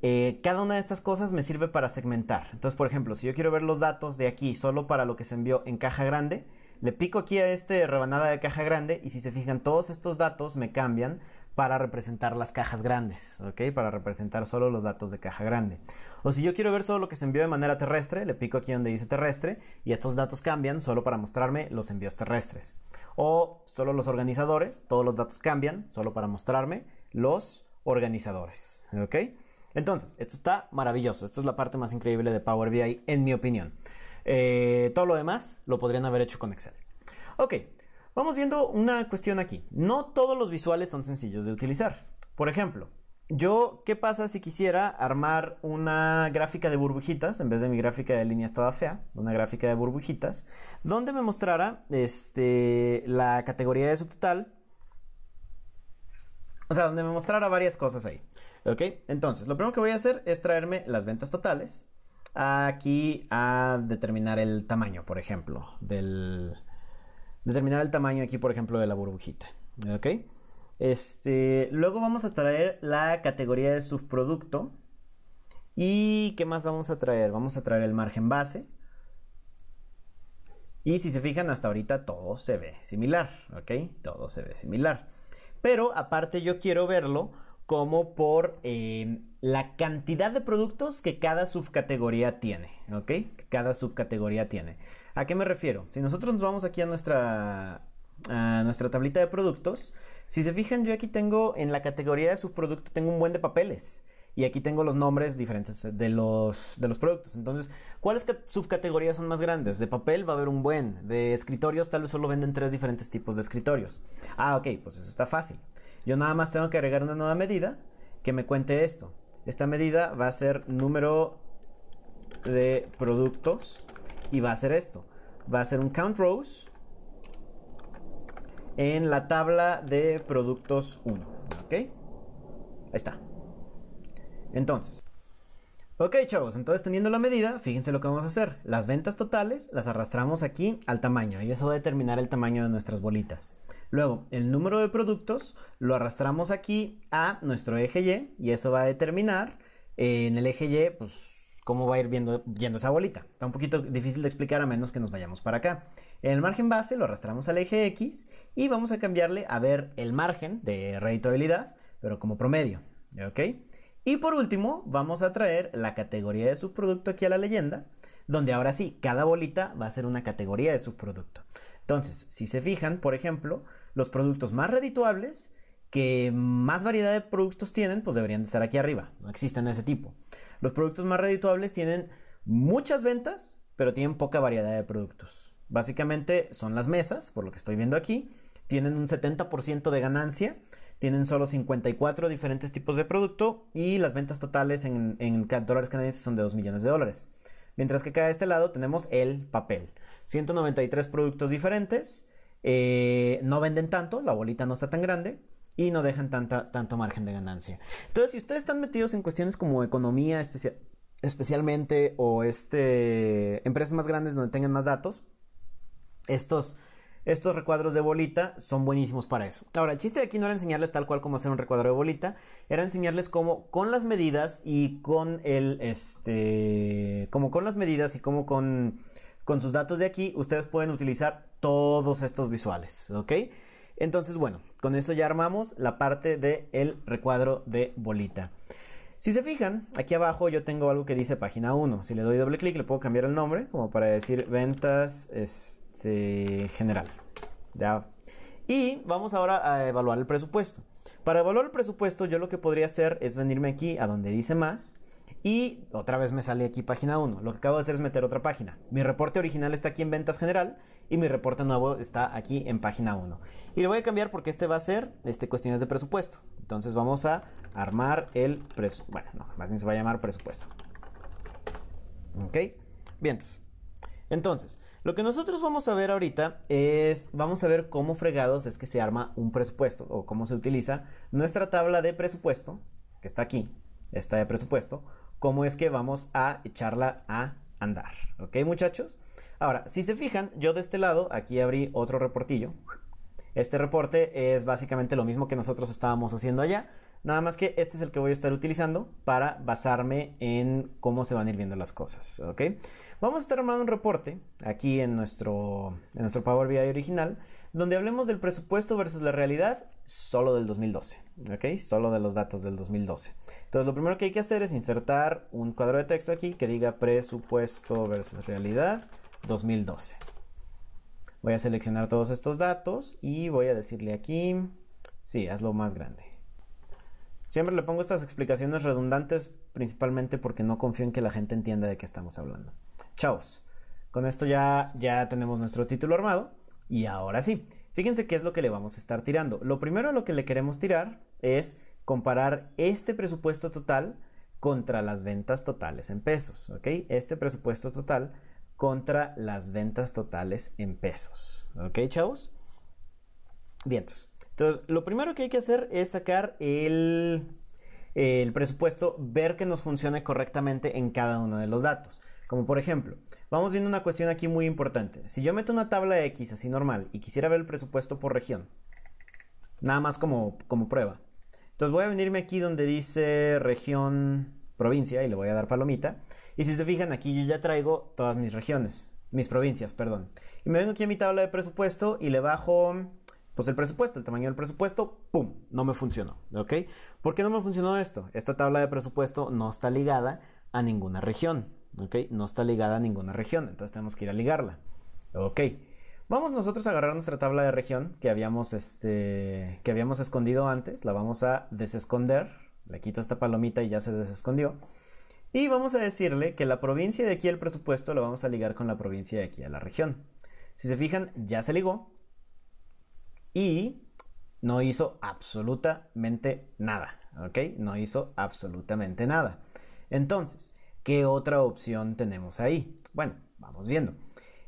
eh, cada una de estas cosas me sirve para segmentar. Entonces, por ejemplo, si yo quiero ver los datos de aquí solo para lo que se envió en caja grande, le pico aquí a este rebanada de caja grande y si se fijan todos estos datos me cambian para representar las cajas grandes, Para representar solo los datos de caja grande. O si yo quiero ver solo lo que se envió de manera terrestre, le pico aquí donde dice terrestre y estos datos cambian solo para mostrarme los envíos terrestres. O solo los organizadores, todos los datos cambian solo para mostrarme los organizadores, entonces, esto está maravilloso. esto es la parte más increíble de Power BI, en mi opinión. Eh, todo lo demás lo podrían haber hecho con Excel. Ok, vamos viendo una cuestión aquí. No todos los visuales son sencillos de utilizar. Por ejemplo, yo, ¿qué pasa si quisiera armar una gráfica de burbujitas en vez de mi gráfica de línea estaba fea? Una gráfica de burbujitas, donde me mostrara este, la categoría de subtotal. O sea, donde me mostrara varias cosas ahí. ¿Ok? Entonces, lo primero que voy a hacer es traerme las ventas totales aquí a determinar el tamaño, por ejemplo, del... Determinar el tamaño aquí, por ejemplo, de la burbujita. ¿Ok? Este, luego vamos a traer la categoría de subproducto. ¿Y qué más vamos a traer? Vamos a traer el margen base. Y si se fijan, hasta ahorita todo se ve similar, ¿ok? Todo se ve similar. Pero aparte yo quiero verlo como por eh, la cantidad de productos que cada subcategoría tiene, ¿ok? cada subcategoría tiene. ¿A qué me refiero? Si nosotros nos vamos aquí a nuestra, a nuestra tablita de productos, si se fijan, yo aquí tengo en la categoría de subproducto, tengo un buen de papeles. Y aquí tengo los nombres diferentes de los, de los productos. Entonces, ¿cuáles subcategorías son más grandes? De papel va a haber un buen. De escritorios tal vez solo venden tres diferentes tipos de escritorios. Ah, ok, pues eso está fácil. Yo nada más tengo que agregar una nueva medida que me cuente esto. Esta medida va a ser número de productos y va a ser esto. Va a ser un count rows en la tabla de productos 1. ¿Ok? Ahí está. Entonces, Ok, chavos, entonces teniendo la medida, fíjense lo que vamos a hacer. Las ventas totales las arrastramos aquí al tamaño y eso va a determinar el tamaño de nuestras bolitas. Luego, el número de productos lo arrastramos aquí a nuestro eje Y y eso va a determinar eh, en el eje Y, pues cómo va a ir viendo, yendo esa bolita. Está un poquito difícil de explicar a menos que nos vayamos para acá. En el margen base lo arrastramos al eje X y vamos a cambiarle a ver el margen de rentabilidad pero como promedio. ¿Ok? Y por último, vamos a traer la categoría de subproducto aquí a la leyenda, donde ahora sí, cada bolita va a ser una categoría de subproducto. Entonces, si se fijan, por ejemplo, los productos más redituables, que más variedad de productos tienen, pues deberían de estar aquí arriba. No existen ese tipo. Los productos más redituables tienen muchas ventas, pero tienen poca variedad de productos. Básicamente son las mesas, por lo que estoy viendo aquí, tienen un 70% de ganancia, tienen solo 54 diferentes tipos de producto y las ventas totales en, en dólares canadienses son de 2 millones de dólares. Mientras que acá de este lado tenemos el papel. 193 productos diferentes. Eh, no venden tanto, la bolita no está tan grande y no dejan tanta, tanto margen de ganancia. Entonces, si ustedes están metidos en cuestiones como economía especialmente o este, empresas más grandes donde tengan más datos, estos estos recuadros de bolita son buenísimos para eso. Ahora, el chiste de aquí no era enseñarles tal cual cómo hacer un recuadro de bolita, era enseñarles cómo con las medidas y con el, este, como con las medidas y como con, con sus datos de aquí, ustedes pueden utilizar todos estos visuales, ¿ok? Entonces, bueno, con eso ya armamos la parte del el recuadro de bolita. Si se fijan, aquí abajo yo tengo algo que dice página 1. Si le doy doble clic, le puedo cambiar el nombre, como para decir ventas, este, este, general. ¿ya? Y vamos ahora a evaluar el presupuesto. Para evaluar el presupuesto, yo lo que podría hacer es venirme aquí a donde dice más. Y otra vez me sale aquí página 1. Lo que acabo de hacer es meter otra página. Mi reporte original está aquí en ventas general y mi reporte nuevo está aquí en página 1. Y lo voy a cambiar porque este va a ser este, cuestiones de presupuesto. Entonces vamos a armar el presupuesto. Bueno, no, más bien se va a llamar presupuesto. ¿Ok? Bien. Entonces, lo que nosotros vamos a ver ahorita es, vamos a ver cómo fregados es que se arma un presupuesto o cómo se utiliza nuestra tabla de presupuesto, que está aquí, esta de presupuesto, cómo es que vamos a echarla a andar. ¿Ok, muchachos? Ahora, si se fijan, yo de este lado, aquí abrí otro reportillo. Este reporte es básicamente lo mismo que nosotros estábamos haciendo allá, Nada más que este es el que voy a estar utilizando para basarme en cómo se van a ir viendo las cosas, Vamos a estar armando un reporte aquí en nuestro, nuestro Power BI original, donde hablemos del presupuesto versus la realidad solo del 2012, ¿ok? Solo de los datos del 2012. Entonces lo primero que hay que hacer es insertar un cuadro de texto aquí que diga presupuesto versus realidad 2012. Voy a seleccionar todos estos datos y voy a decirle aquí, sí, hazlo más grande. Siempre le pongo estas explicaciones redundantes, principalmente porque no confío en que la gente entienda de qué estamos hablando. Chavos, Con esto ya, ya tenemos nuestro título armado. Y ahora sí, fíjense qué es lo que le vamos a estar tirando. Lo primero a lo que le queremos tirar es comparar este presupuesto total contra las ventas totales en pesos, ¿ok? Este presupuesto total contra las ventas totales en pesos, ¿ok, chavos? Vientos. Entonces, lo primero que hay que hacer es sacar el, presupuesto, ver que nos funcione correctamente en cada uno de los datos. Como por ejemplo, vamos viendo una cuestión aquí muy importante. Si yo meto una tabla de X así normal y quisiera ver el presupuesto por región, nada más como, como prueba. Entonces voy a venirme aquí donde dice región provincia y le voy a dar palomita. Y si se fijan aquí yo ya traigo todas mis regiones, mis provincias, perdón. Y me vengo aquí a mi tabla de presupuesto y le bajo pues, el presupuesto, el tamaño del presupuesto, ¡pum! No me funcionó, ¿ok? ¿Por qué no me funcionó esto? Esta tabla de presupuesto no está ligada a ninguna región, ¿ok? No está ligada a ninguna región, entonces tenemos que ir a ligarla, ¿ok? Vamos nosotros a agarrar nuestra tabla de región que habíamos, este, que habíamos escondido antes, la vamos a desesconder, le quito esta palomita y ya se desescondió. Y vamos a decirle que la provincia de aquí el presupuesto la vamos a ligar con la provincia de aquí a la región. Si se fijan, ya se ligó, y no hizo absolutamente nada, ¿ok? No hizo absolutamente nada. Entonces, ¿qué otra opción tenemos ahí? Bueno, vamos viendo.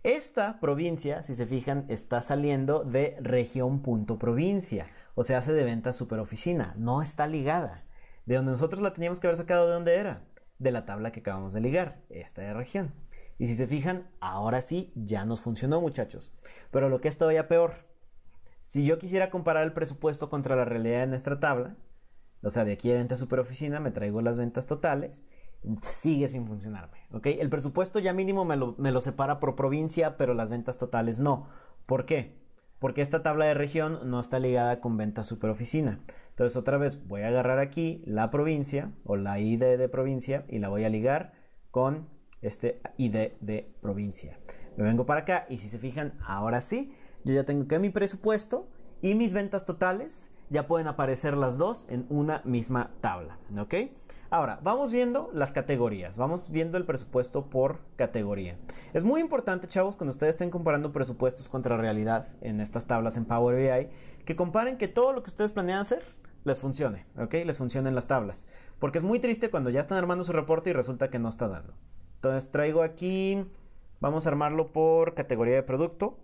Esta provincia, si se fijan, está saliendo de región.provincia, o sea, hace de venta superoficina, no está ligada. De donde nosotros la teníamos que haber sacado, ¿de dónde era? De la tabla que acabamos de ligar, esta de región. Y si se fijan, ahora sí, ya nos funcionó muchachos. Pero lo que es todavía peor, si yo quisiera comparar el presupuesto contra la realidad de nuestra tabla, o sea, de aquí a venta superoficina me traigo las ventas totales, sigue sin funcionarme, ¿ok? El presupuesto ya mínimo me lo, separa por provincia, pero las ventas totales no. ¿Por qué? porque esta tabla de región no está ligada con venta superoficina. Entonces otra vez voy a agarrar aquí la provincia o la ID de provincia y la voy a ligar con este ID de provincia. Me vengo para acá y si se fijan, ahora sí yo ya tengo que mi presupuesto y mis ventas totales ya pueden aparecer las dos en una misma tabla, ¿ok? Ahora, vamos viendo las categorías, vamos viendo el presupuesto por categoría. Es muy importante, chavos, cuando ustedes estén comparando presupuestos contra realidad en estas tablas en Power BI, que comparen que todo lo que ustedes planean hacer les funcione, ¿ok? Les funcionen las tablas. Porque es muy triste cuando ya están armando su reporte y resulta que no está dando. Entonces traigo aquí, vamos a armarlo por categoría de producto,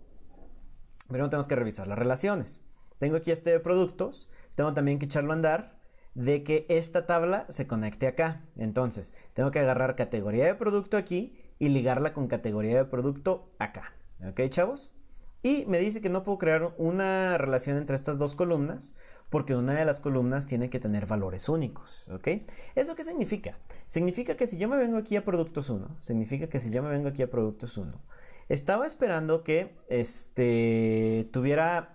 pero tenemos que revisar las relaciones. Tengo aquí este de productos, tengo también que echarlo a andar de que esta tabla se conecte acá. Entonces, tengo que agarrar categoría de producto aquí y ligarla con categoría de producto acá. ¿Ok, chavos? Y me dice que no puedo crear una relación entre estas dos columnas porque una de las columnas tiene que tener valores únicos, ¿ok? ¿Eso qué significa? Significa que si yo me vengo aquí a productos 1, significa que si yo me vengo aquí a productos 1, estaba esperando que este tuviera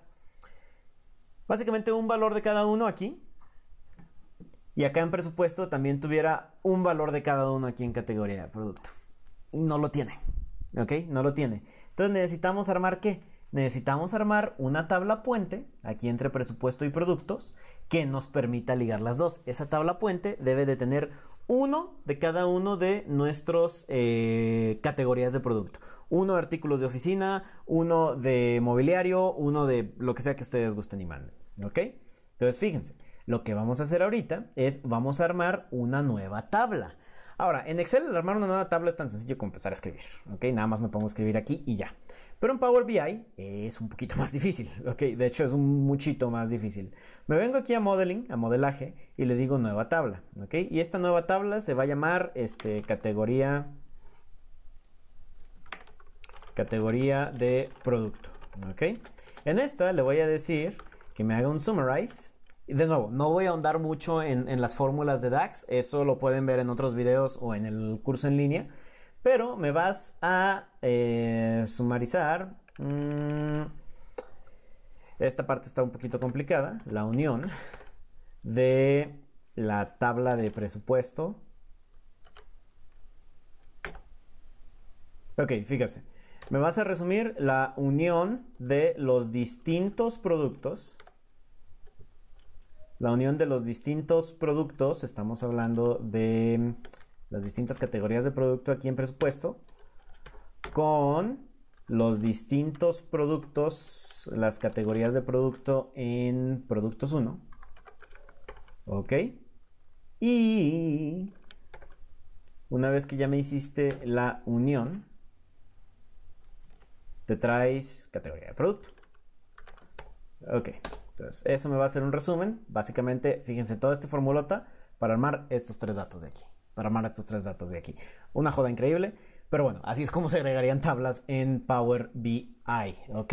básicamente un valor de cada uno aquí. Y acá en presupuesto también tuviera un valor de cada uno aquí en categoría de producto. Y no lo tiene. ¿Ok? No lo tiene. Entonces necesitamos armar qué? Necesitamos armar una tabla puente aquí entre presupuesto y productos que nos permita ligar las dos. Esa tabla puente debe de tener uno de cada uno de nuestras eh, categorías de producto uno de artículos de oficina, uno de mobiliario, uno de lo que sea que ustedes gusten y manden. ¿Ok? Entonces fíjense, lo que vamos a hacer ahorita es vamos a armar una nueva tabla. Ahora, en Excel armar una nueva tabla es tan sencillo como empezar a escribir, ¿ok? Nada más me pongo a escribir aquí y ya. Pero en Power BI es un poquito más difícil, ¿ok? De hecho es un muchito más difícil. Me vengo aquí a Modeling, a Modelaje, y le digo nueva tabla, ¿ok? Y esta nueva tabla se va a llamar, este, categoría categoría de producto. ¿ok? En esta le voy a decir que me haga un summarize. Y de nuevo, no voy a ahondar mucho en, las fórmulas de DAX, eso lo pueden ver en otros videos o en el curso en línea, pero me vas a eh, sumarizar. Mm, esta parte está un poquito complicada, la unión de la tabla de presupuesto. Ok, fíjase. Me vas a resumir la unión de los distintos productos. La unión de los distintos productos, estamos hablando de las distintas categorías de producto aquí en presupuesto, con los distintos productos, las categorías de producto en productos 1. ¿Ok? Y una vez que ya me hiciste la unión, te traes categoría de producto. Ok, entonces eso me va a hacer un resumen. Básicamente, fíjense, toda este formulota para armar estos tres datos de aquí. Para armar estos tres datos de aquí. Una joda increíble. Pero bueno, así es como se agregarían tablas en Power BI, ¿ok?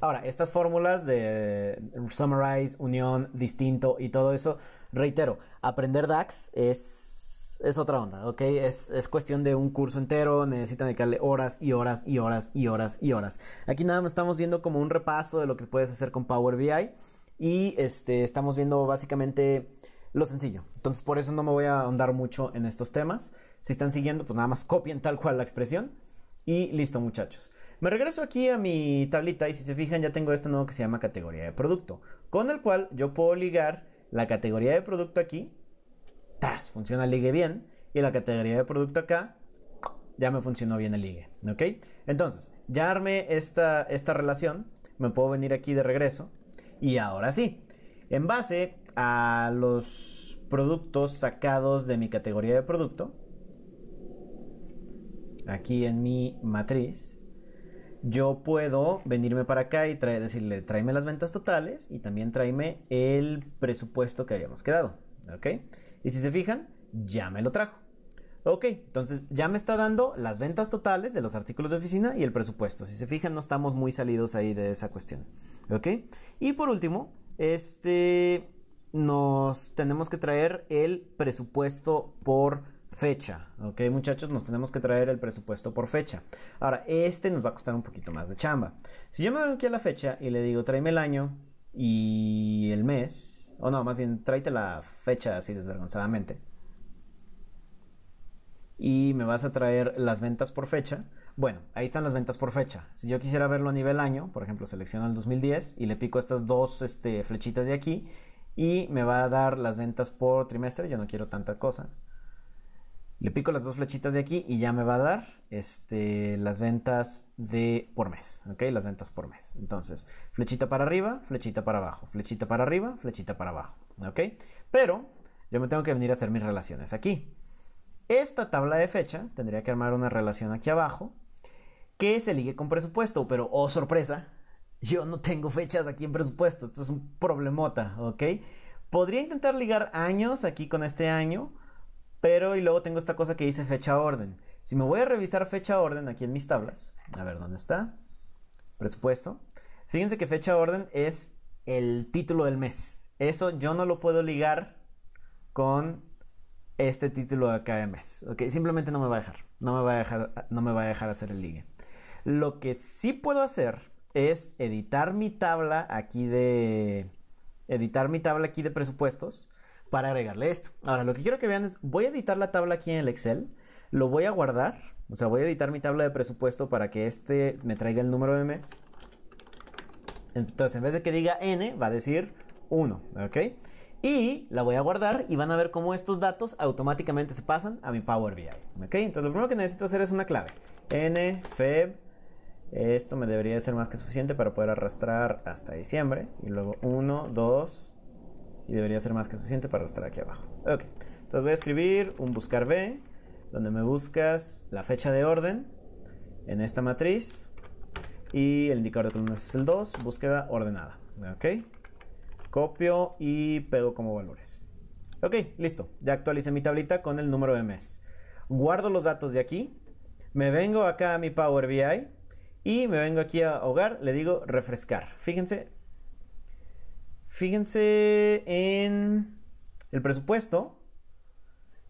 Ahora, estas fórmulas de summarize, unión, distinto y todo eso, reitero, aprender DAX es es, otra onda, ¿ok? Es, cuestión de un curso entero, necesitan dedicarle horas y horas y horas y horas y horas. Aquí nada más estamos viendo como un repaso de lo que puedes hacer con Power BI y este, estamos viendo básicamente lo sencillo. Entonces por eso no me voy a ahondar mucho en estos temas. Si están siguiendo, pues nada más copien tal cual la expresión y listo muchachos. Me regreso aquí a mi tablita y si se fijan ya tengo este nuevo que se llama categoría de producto, con el cual yo puedo ligar la categoría de producto aquí ¡tas! Funciona el ligue bien. Y la categoría de producto acá, ya me funcionó bien el ligue. ¿Ok? Entonces, ya armé esta, esta relación. Me puedo venir aquí de regreso. Y ahora sí, en base a los productos sacados de mi categoría de producto, aquí en mi matriz, yo puedo venirme para acá y decirle, tráeme las ventas totales y también tráeme el presupuesto que habíamos quedado. ¿Ok? Y si se fijan, ya me lo trajo. Ok, entonces ya me está dando las ventas totales de los artículos de oficina y el presupuesto. Si se fijan, no estamos muy salidos ahí de esa cuestión. Ok, y por último, este nos tenemos que traer el presupuesto por fecha. Ok, muchachos, nos tenemos que traer el presupuesto por fecha. Ahora, este nos va a costar un poquito más de chamba. Si yo me vengo aquí a la fecha y le digo, tráeme el año y el mes, o no, más bien, tráete la fecha así desvergonzadamente. Y me vas a traer las ventas por fecha. Bueno, ahí están las ventas por fecha. Si yo quisiera verlo a nivel año, por ejemplo, selecciono el 2010 y le pico estas dos este, flechitas de aquí y me va a dar las ventas por trimestre. Yo no quiero tanta cosa. Le pico las dos flechitas de aquí y ya me va a dar este, las ventas de por mes, ¿ok? Las ventas por mes. Entonces, flechita para arriba, flechita para abajo, flechita para arriba, flechita para abajo, ¿ok? Pero yo me tengo que venir a hacer mis relaciones aquí. Esta tabla de fecha tendría que armar una relación aquí abajo que se ligue con presupuesto, pero oh sorpresa, yo no tengo fechas aquí en presupuesto, esto es un problemota, ¿ok? Podría intentar ligar años aquí con este año pero y luego tengo esta cosa que dice fecha orden. Si me voy a revisar fecha orden aquí en mis tablas, a ver dónde está. Presupuesto. Fíjense que fecha orden es el título del mes. Eso yo no lo puedo ligar con este título de de mes. ¿ok? Simplemente no me va a dejar. No me va a dejar, no me va a dejar hacer el ligue. Lo que sí puedo hacer es editar mi tabla aquí de. Editar mi tabla aquí de presupuestos para agregarle esto. Ahora, lo que quiero que vean es, voy a editar la tabla aquí en el Excel, lo voy a guardar, o sea, voy a editar mi tabla de presupuesto para que este me traiga el número de mes. Entonces, en vez de que diga n, va a decir 1, ¿ok? Y la voy a guardar y van a ver cómo estos datos automáticamente se pasan a mi Power BI, ¿ok? Entonces, lo primero que necesito hacer es una clave. n, feb, esto me debería ser más que suficiente para poder arrastrar hasta diciembre. Y luego 1, 2, y debería ser más que suficiente para estar aquí abajo. Ok, entonces voy a escribir un buscar B, donde me buscas la fecha de orden en esta matriz y el indicador de columnas es el 2, búsqueda ordenada. Ok, copio y pego como valores. Ok, listo, ya actualicé mi tablita con el número de mes. Guardo los datos de aquí, me vengo acá a mi Power BI y me vengo aquí a hogar, le digo refrescar. Fíjense, Fíjense en el presupuesto.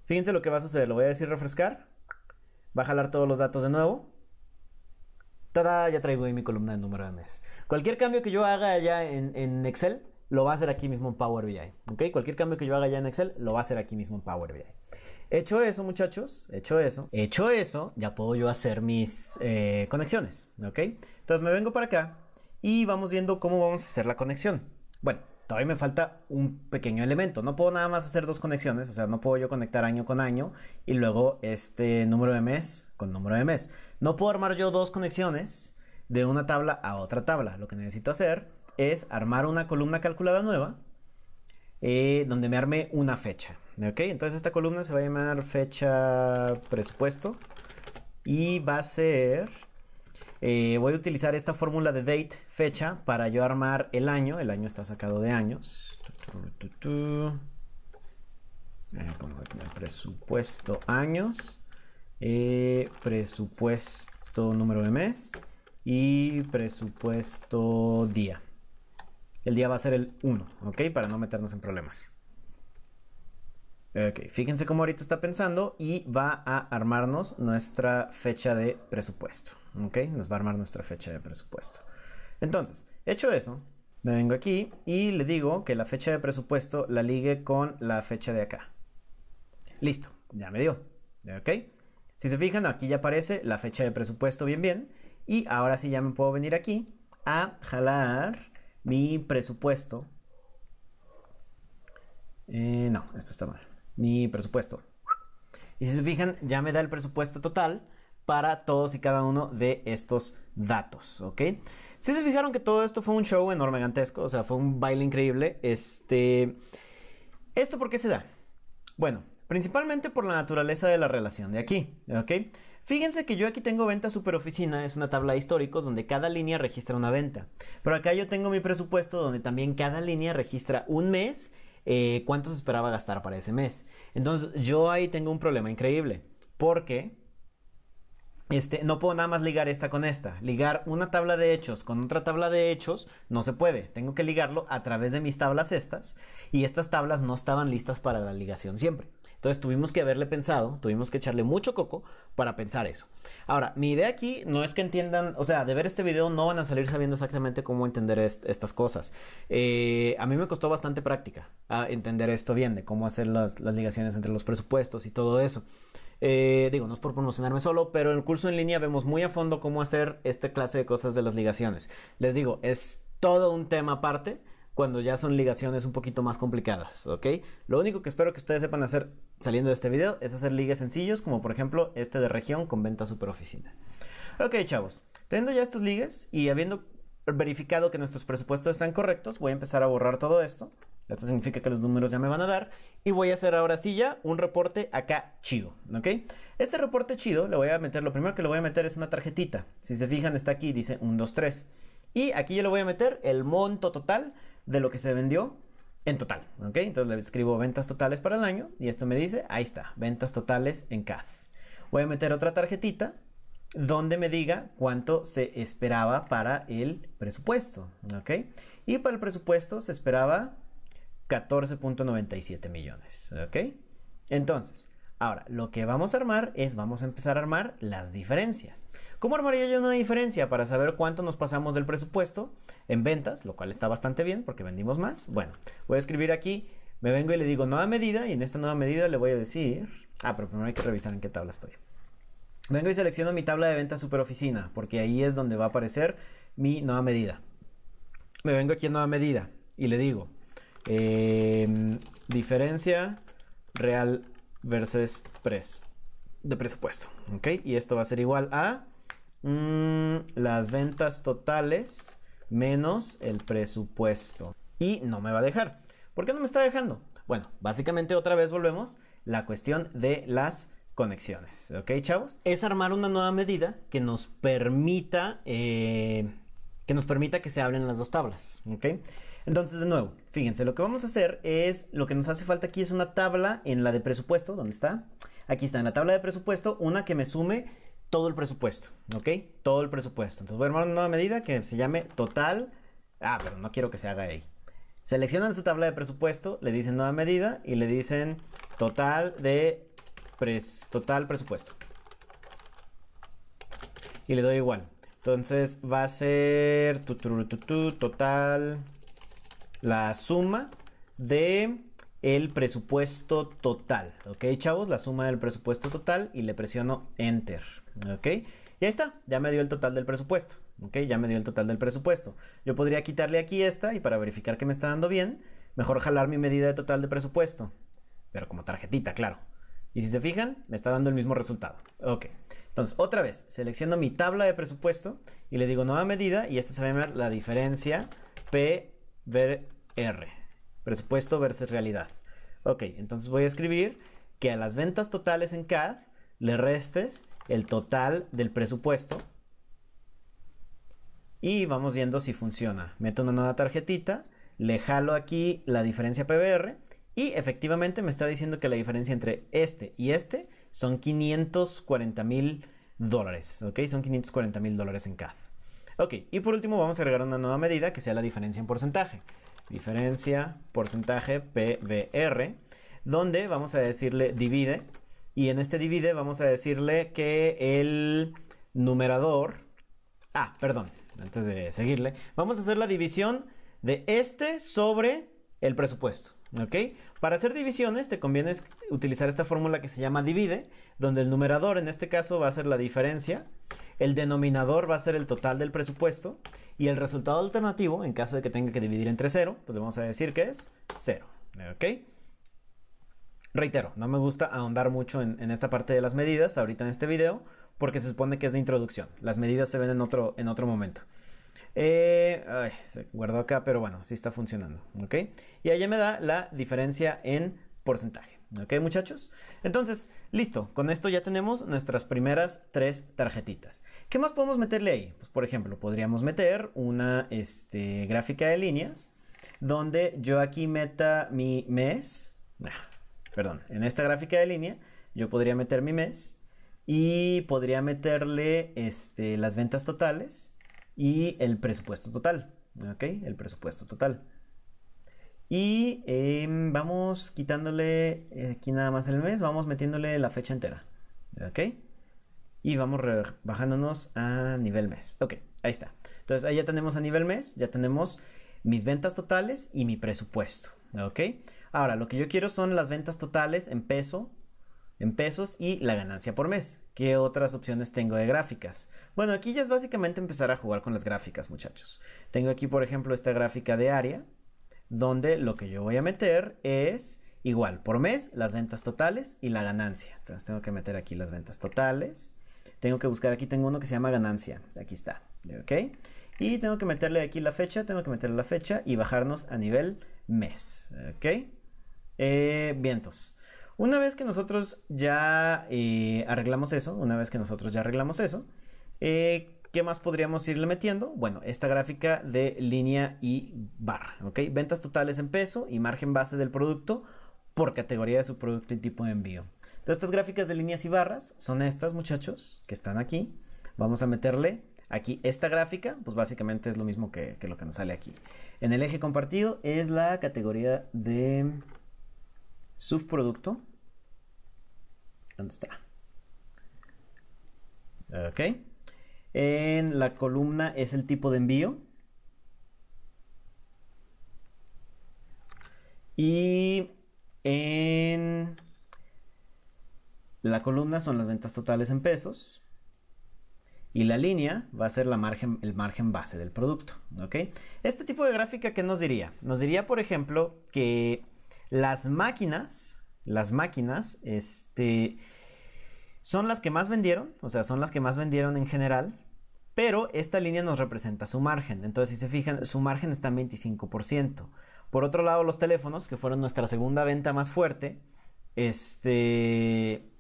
Fíjense lo que va a suceder. Lo voy a decir refrescar. Va a jalar todos los datos de nuevo. ¡Tada! Ya traigo ahí mi columna de número de mes. Cualquier cambio que yo haga allá en, Excel, lo va a hacer aquí mismo en Power BI. Cualquier cambio que yo haga ya en Excel, lo va a hacer aquí mismo en Power BI. Hecho eso, muchachos, hecho eso, hecho eso, ya puedo yo hacer mis eh, conexiones. ¿Ok? Entonces me vengo para acá y vamos viendo cómo vamos a hacer la conexión. Bueno, todavía me falta un pequeño elemento. No puedo nada más hacer dos conexiones, o sea, no puedo yo conectar año con año y luego este número de mes con número de mes. No puedo armar yo dos conexiones de una tabla a otra tabla. Lo que necesito hacer es armar una columna calculada nueva eh, donde me arme una fecha. ¿Ok? Entonces esta columna se va a llamar fecha presupuesto y va a ser eh, voy a utilizar esta fórmula de date, fecha, para yo armar el año. El año está sacado de años. Presupuesto años. Eh, presupuesto número de mes. Y presupuesto día. El día va a ser el 1, ¿ok? Para no meternos en problemas. Ok, fíjense cómo ahorita está pensando y va a armarnos nuestra fecha de presupuesto. Ok, nos va a armar nuestra fecha de presupuesto. Entonces, hecho eso, me vengo aquí y le digo que la fecha de presupuesto la ligue con la fecha de acá. Listo, ya me dio. Ok, si se fijan, aquí ya aparece la fecha de presupuesto bien bien. Y ahora sí ya me puedo venir aquí a jalar mi presupuesto. Eh, no, esto está mal mi presupuesto. Y si se fijan, ya me da el presupuesto total para todos y cada uno de estos datos, ¿ok? Si se fijaron que todo esto fue un show enorme, gigantesco, o sea, fue un baile increíble, este... ¿Esto por qué se da? Bueno, principalmente por la naturaleza de la relación de aquí, ¿ok? Fíjense que yo aquí tengo venta super oficina, es una tabla de históricos donde cada línea registra una venta. Pero acá yo tengo mi presupuesto donde también cada línea registra un mes eh, cuánto se esperaba gastar para ese mes. Entonces yo ahí tengo un problema increíble, porque este, no puedo nada más ligar esta con esta. Ligar una tabla de hechos con otra tabla de hechos no se puede. Tengo que ligarlo a través de mis tablas estas. Y estas tablas no estaban listas para la ligación siempre. Entonces tuvimos que haberle pensado, tuvimos que echarle mucho coco para pensar eso. Ahora, mi idea aquí no es que entiendan, o sea, de ver este video no van a salir sabiendo exactamente cómo entender estas cosas. Eh, a mí me costó bastante práctica a ah, entender esto bien, de cómo hacer las, ligaciones entre los presupuestos y todo eso. Eh, digo, no es por promocionarme solo, pero en el curso en línea vemos muy a fondo cómo hacer esta clase de cosas de las ligaciones. Les digo, es todo un tema aparte cuando ya son ligaciones un poquito más complicadas, ¿ok? Lo único que espero que ustedes sepan hacer saliendo de este video es hacer ligas sencillos, como por ejemplo este de región con venta super oficina. Ok, chavos, teniendo ya estos ligas y habiendo verificado que nuestros presupuestos están correctos, voy a empezar a borrar todo esto. Esto significa que los números ya me van a dar. Y voy a hacer ahora sí ya un reporte acá chido, ¿ok? Este reporte chido le voy a meter, lo primero que le voy a meter es una tarjetita. Si se fijan está aquí, dice 1, 2, 3. Y aquí yo le voy a meter el monto total de lo que se vendió en total, ¿ok? Entonces le escribo ventas totales para el año y esto me dice, ahí está, ventas totales en CAD. Voy a meter otra tarjetita donde me diga cuánto se esperaba para el presupuesto, ¿ok? Y para el presupuesto se esperaba 14.97 millones, ¿ok? Entonces, ahora lo que vamos a armar es, vamos a empezar a armar las diferencias. ¿Cómo armaría yo una diferencia para saber cuánto nos pasamos del presupuesto en ventas? Lo cual está bastante bien porque vendimos más. Bueno, voy a escribir aquí, me vengo y le digo nueva medida y en esta nueva medida le voy a decir... Ah, pero primero hay que revisar en qué tabla estoy. Vengo y selecciono mi tabla de ventas super oficina porque ahí es donde va a aparecer mi nueva medida. Me vengo aquí en nueva medida y le digo em, diferencia real versus pres de presupuesto. ¿Ok? Y esto va a ser igual a Mm, las ventas totales menos el presupuesto. Y no me va a dejar. ¿Por qué no me está dejando? Bueno, básicamente otra vez volvemos la cuestión de las conexiones. ¿Ok, chavos? Es armar una nueva medida que nos permita... Eh, que nos permita que se hablen las dos tablas, ¿ok? Entonces, de nuevo, fíjense, lo que vamos a hacer es, lo que nos hace falta aquí es una tabla en la de presupuesto, ¿dónde está? Aquí está, en la tabla de presupuesto, una que me sume todo el presupuesto, ¿ok? Todo el presupuesto. Entonces voy a armar una nueva medida que se llame total. Ah, pero no quiero que se haga ahí. Seleccionan su tabla de presupuesto, le dicen nueva medida y le dicen total de total presupuesto. Y le doy igual. Entonces va a ser total la suma de el presupuesto total. Ok, chavos, la suma del presupuesto total y le presiono enter. Ok, y ahí está, ya me dio el total del presupuesto. Ok, ya me dio el total del presupuesto. Yo podría quitarle aquí esta y para verificar que me está dando bien, mejor jalar mi medida de total de presupuesto. Pero como tarjetita, claro. Y si se fijan, me está dando el mismo resultado. Ok, entonces otra vez, selecciono mi tabla de presupuesto y le digo nueva medida y esta se va a llamar la diferencia P Presupuesto versus realidad. Ok, entonces voy a escribir que a las ventas totales en CAD le restes el total del presupuesto y vamos viendo si funciona. Meto una nueva tarjetita, le jalo aquí la diferencia PBR y efectivamente me está diciendo que la diferencia entre este y este son 540 mil dólares, ¿ok? Son 540 mil dólares en CAD. Ok, y por último vamos a agregar una nueva medida que sea la diferencia en porcentaje. Diferencia porcentaje PBR, donde vamos a decirle divide y en este divide vamos a decirle que el numerador... Ah, perdón, antes de seguirle. Vamos a hacer la división de este sobre el presupuesto. ¿Ok? Para hacer divisiones te conviene utilizar esta fórmula que se llama divide, donde el numerador en este caso va a ser la diferencia, el denominador va a ser el total del presupuesto y el resultado alternativo, en caso de que tenga que dividir entre 0, pues le vamos a decir que es cero. ¿Ok? Reitero, no me gusta ahondar mucho en, esta parte de las medidas ahorita en este video, porque se supone que es de introducción. Las medidas se ven en otro, momento. Eh, se guardó acá, pero bueno, sí está funcionando. ¿Ok? Y allá me da la diferencia en porcentaje. ¿Ok, muchachos? Entonces, listo. Con esto ya tenemos nuestras primeras tres tarjetitas. ¿Qué más podemos meterle ahí? Pues, por ejemplo, podríamos meter una este, gráfica de líneas donde yo aquí meta mi mes perdón, en esta gráfica de línea, yo podría meter mi mes y podría meterle este, las ventas totales y el presupuesto total. ¿Ok? El presupuesto total. Y em, vamos quitándole eh, aquí nada más el mes, vamos metiéndole la fecha entera. ¿Ok? Y vamos bajándonos a nivel mes. Ok, ahí está. Entonces ahí ya tenemos a nivel mes, ya tenemos mis ventas totales y mi presupuesto. ¿Ok? Ahora, lo que yo quiero son las ventas totales en peso, en pesos y la ganancia por mes. ¿Qué otras opciones tengo de gráficas? Bueno, aquí ya es básicamente empezar a jugar con las gráficas, muchachos. Tengo aquí, por ejemplo, esta gráfica de área, donde lo que yo voy a meter es igual por mes las ventas totales y la ganancia. Entonces tengo que meter aquí las ventas totales. Tengo que buscar, aquí tengo uno que se llama ganancia. Aquí está. ¿Ok? Y tengo que meterle aquí la fecha, tengo que meterle la fecha y bajarnos a nivel mes. ¿Ok? Eh, vientos. Una vez que nosotros ya eh, arreglamos eso, una vez que nosotros ya arreglamos eso, eh, ¿qué más podríamos irle metiendo? Bueno, esta gráfica de línea y barra, ¿ok? Ventas totales en peso y margen base del producto por categoría de su producto y tipo de envío. Entonces, estas gráficas de líneas y barras son estas, muchachos, que están aquí. Vamos a meterle Aquí esta gráfica, pues básicamente es lo mismo que, lo que nos sale aquí. En el eje compartido es la categoría de subproducto. ¿Dónde está? Ok. En la columna es el tipo de envío. Y en la columna son las ventas totales en pesos y la línea va a ser el margen base del producto. ¿ok? Este tipo de gráfica, ¿qué nos diría? Nos diría, por ejemplo, que las máquinas, las máquinas, este, son las que más vendieron, o sea, son las que más vendieron en general, pero esta línea nos representa su margen. Entonces, si se fijan, su margen está en 25%. Por otro lado, los teléfonos, que fueron nuestra segunda venta más fuerte, este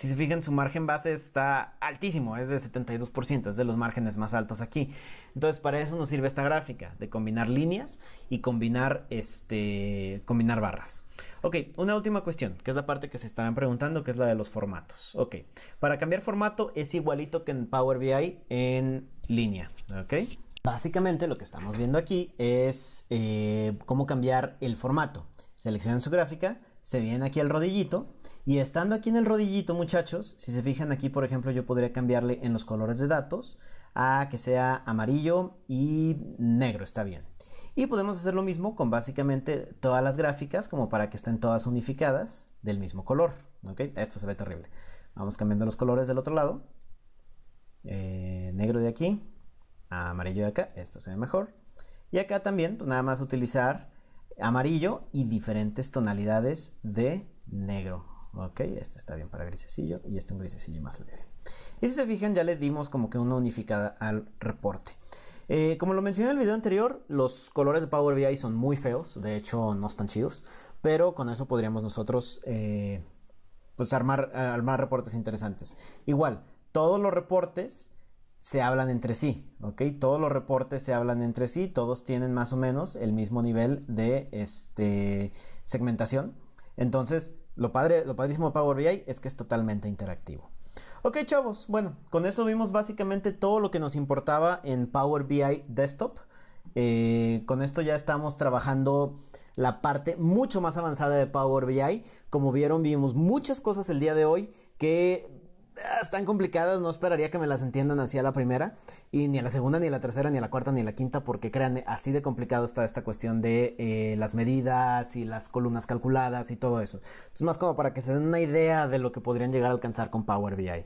si se fijan, su margen base está altísimo, es de 72%, es de los márgenes más altos aquí. Entonces, para eso nos sirve esta gráfica, de combinar líneas y combinar, este, combinar barras. Ok, una última cuestión, que es la parte que se estarán preguntando, que es la de los formatos. Ok, para cambiar formato es igualito que en Power BI en línea, ok. Básicamente lo que estamos viendo aquí es eh, cómo cambiar el formato. Seleccionan su gráfica, se vienen aquí al rodillito y estando aquí en el rodillito, muchachos, si se fijan aquí, por ejemplo, yo podría cambiarle en los colores de datos a que sea amarillo y negro, está bien. Y podemos hacer lo mismo con básicamente todas las gráficas, como para que estén todas unificadas del mismo color. Esto se ve terrible. Vamos cambiando los colores del otro lado. Eh, negro de aquí, amarillo de acá, esto se ve mejor. Y acá también, pues nada más utilizar amarillo y diferentes tonalidades de negro. Ok, este está bien para grisecillo y este un grisecillo más leve. Y si se fijan, ya le dimos como que una unificada al reporte. Eh, como lo mencioné en el video anterior, los colores de Power BI son muy feos, de hecho no están chidos, pero con eso podríamos nosotros eh, pues armar, reportes interesantes. Igual, todos los reportes se hablan entre sí, ¿ok? Todos los reportes se hablan entre sí, todos tienen más o menos el mismo nivel de este, segmentación. Entonces, lo, padre, lo padrísimo de Power BI es que es totalmente interactivo. Ok chavos, bueno, con eso vimos básicamente todo lo que nos importaba en Power BI Desktop. Eh, con esto ya estamos trabajando la parte mucho más avanzada de Power BI. Como vieron, vimos muchas cosas el día de hoy que Ah, están complicadas, no esperaría que me las entiendan así a la primera, y ni a la segunda, ni a la tercera, ni a la cuarta, ni a la quinta, porque créanme, así de complicado está esta cuestión de eh, las medidas y las columnas calculadas y todo eso. Es más como para que se den una idea de lo que podrían llegar a alcanzar con Power BI.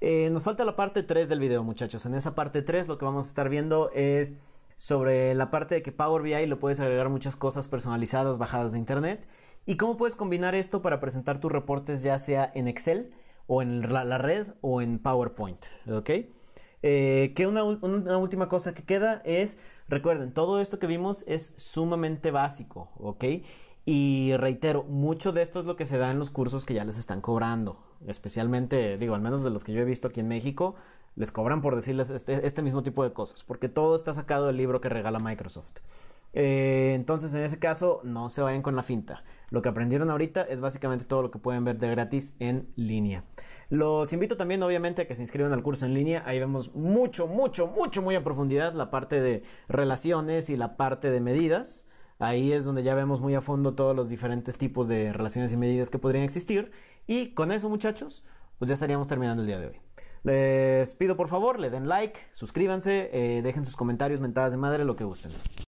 Eh, nos falta la parte 3 del video, muchachos. En esa parte 3 lo que vamos a estar viendo es sobre la parte de que Power BI le puedes agregar muchas cosas personalizadas, bajadas de internet, y cómo puedes combinar esto para presentar tus reportes ya sea en Excel, o en la, red o en PowerPoint, ¿ok? Eh, que una, última cosa que queda es, recuerden, todo esto que vimos es sumamente básico, ¿ok? Y reitero, mucho de esto es lo que se da en los cursos que ya les están cobrando. Especialmente, digo, al menos de los que yo he visto aquí en México, les cobran por decirles este, este mismo tipo de cosas, porque todo está sacado del libro que regala Microsoft. Eh, entonces, en ese caso, no se vayan con la finta. Lo que aprendieron ahorita es básicamente todo lo que pueden ver de gratis en línea. Los invito también, obviamente, a que se inscriban al curso en línea. Ahí vemos mucho, mucho, mucho, muy a profundidad la parte de relaciones y la parte de medidas. Ahí es donde ya vemos muy a fondo todos los diferentes tipos de relaciones y medidas que podrían existir. Y con eso, muchachos, pues ya estaríamos terminando el día de hoy. Les pido por favor, le den like, suscríbanse, eh, dejen sus comentarios, mentadas de madre, lo que gusten.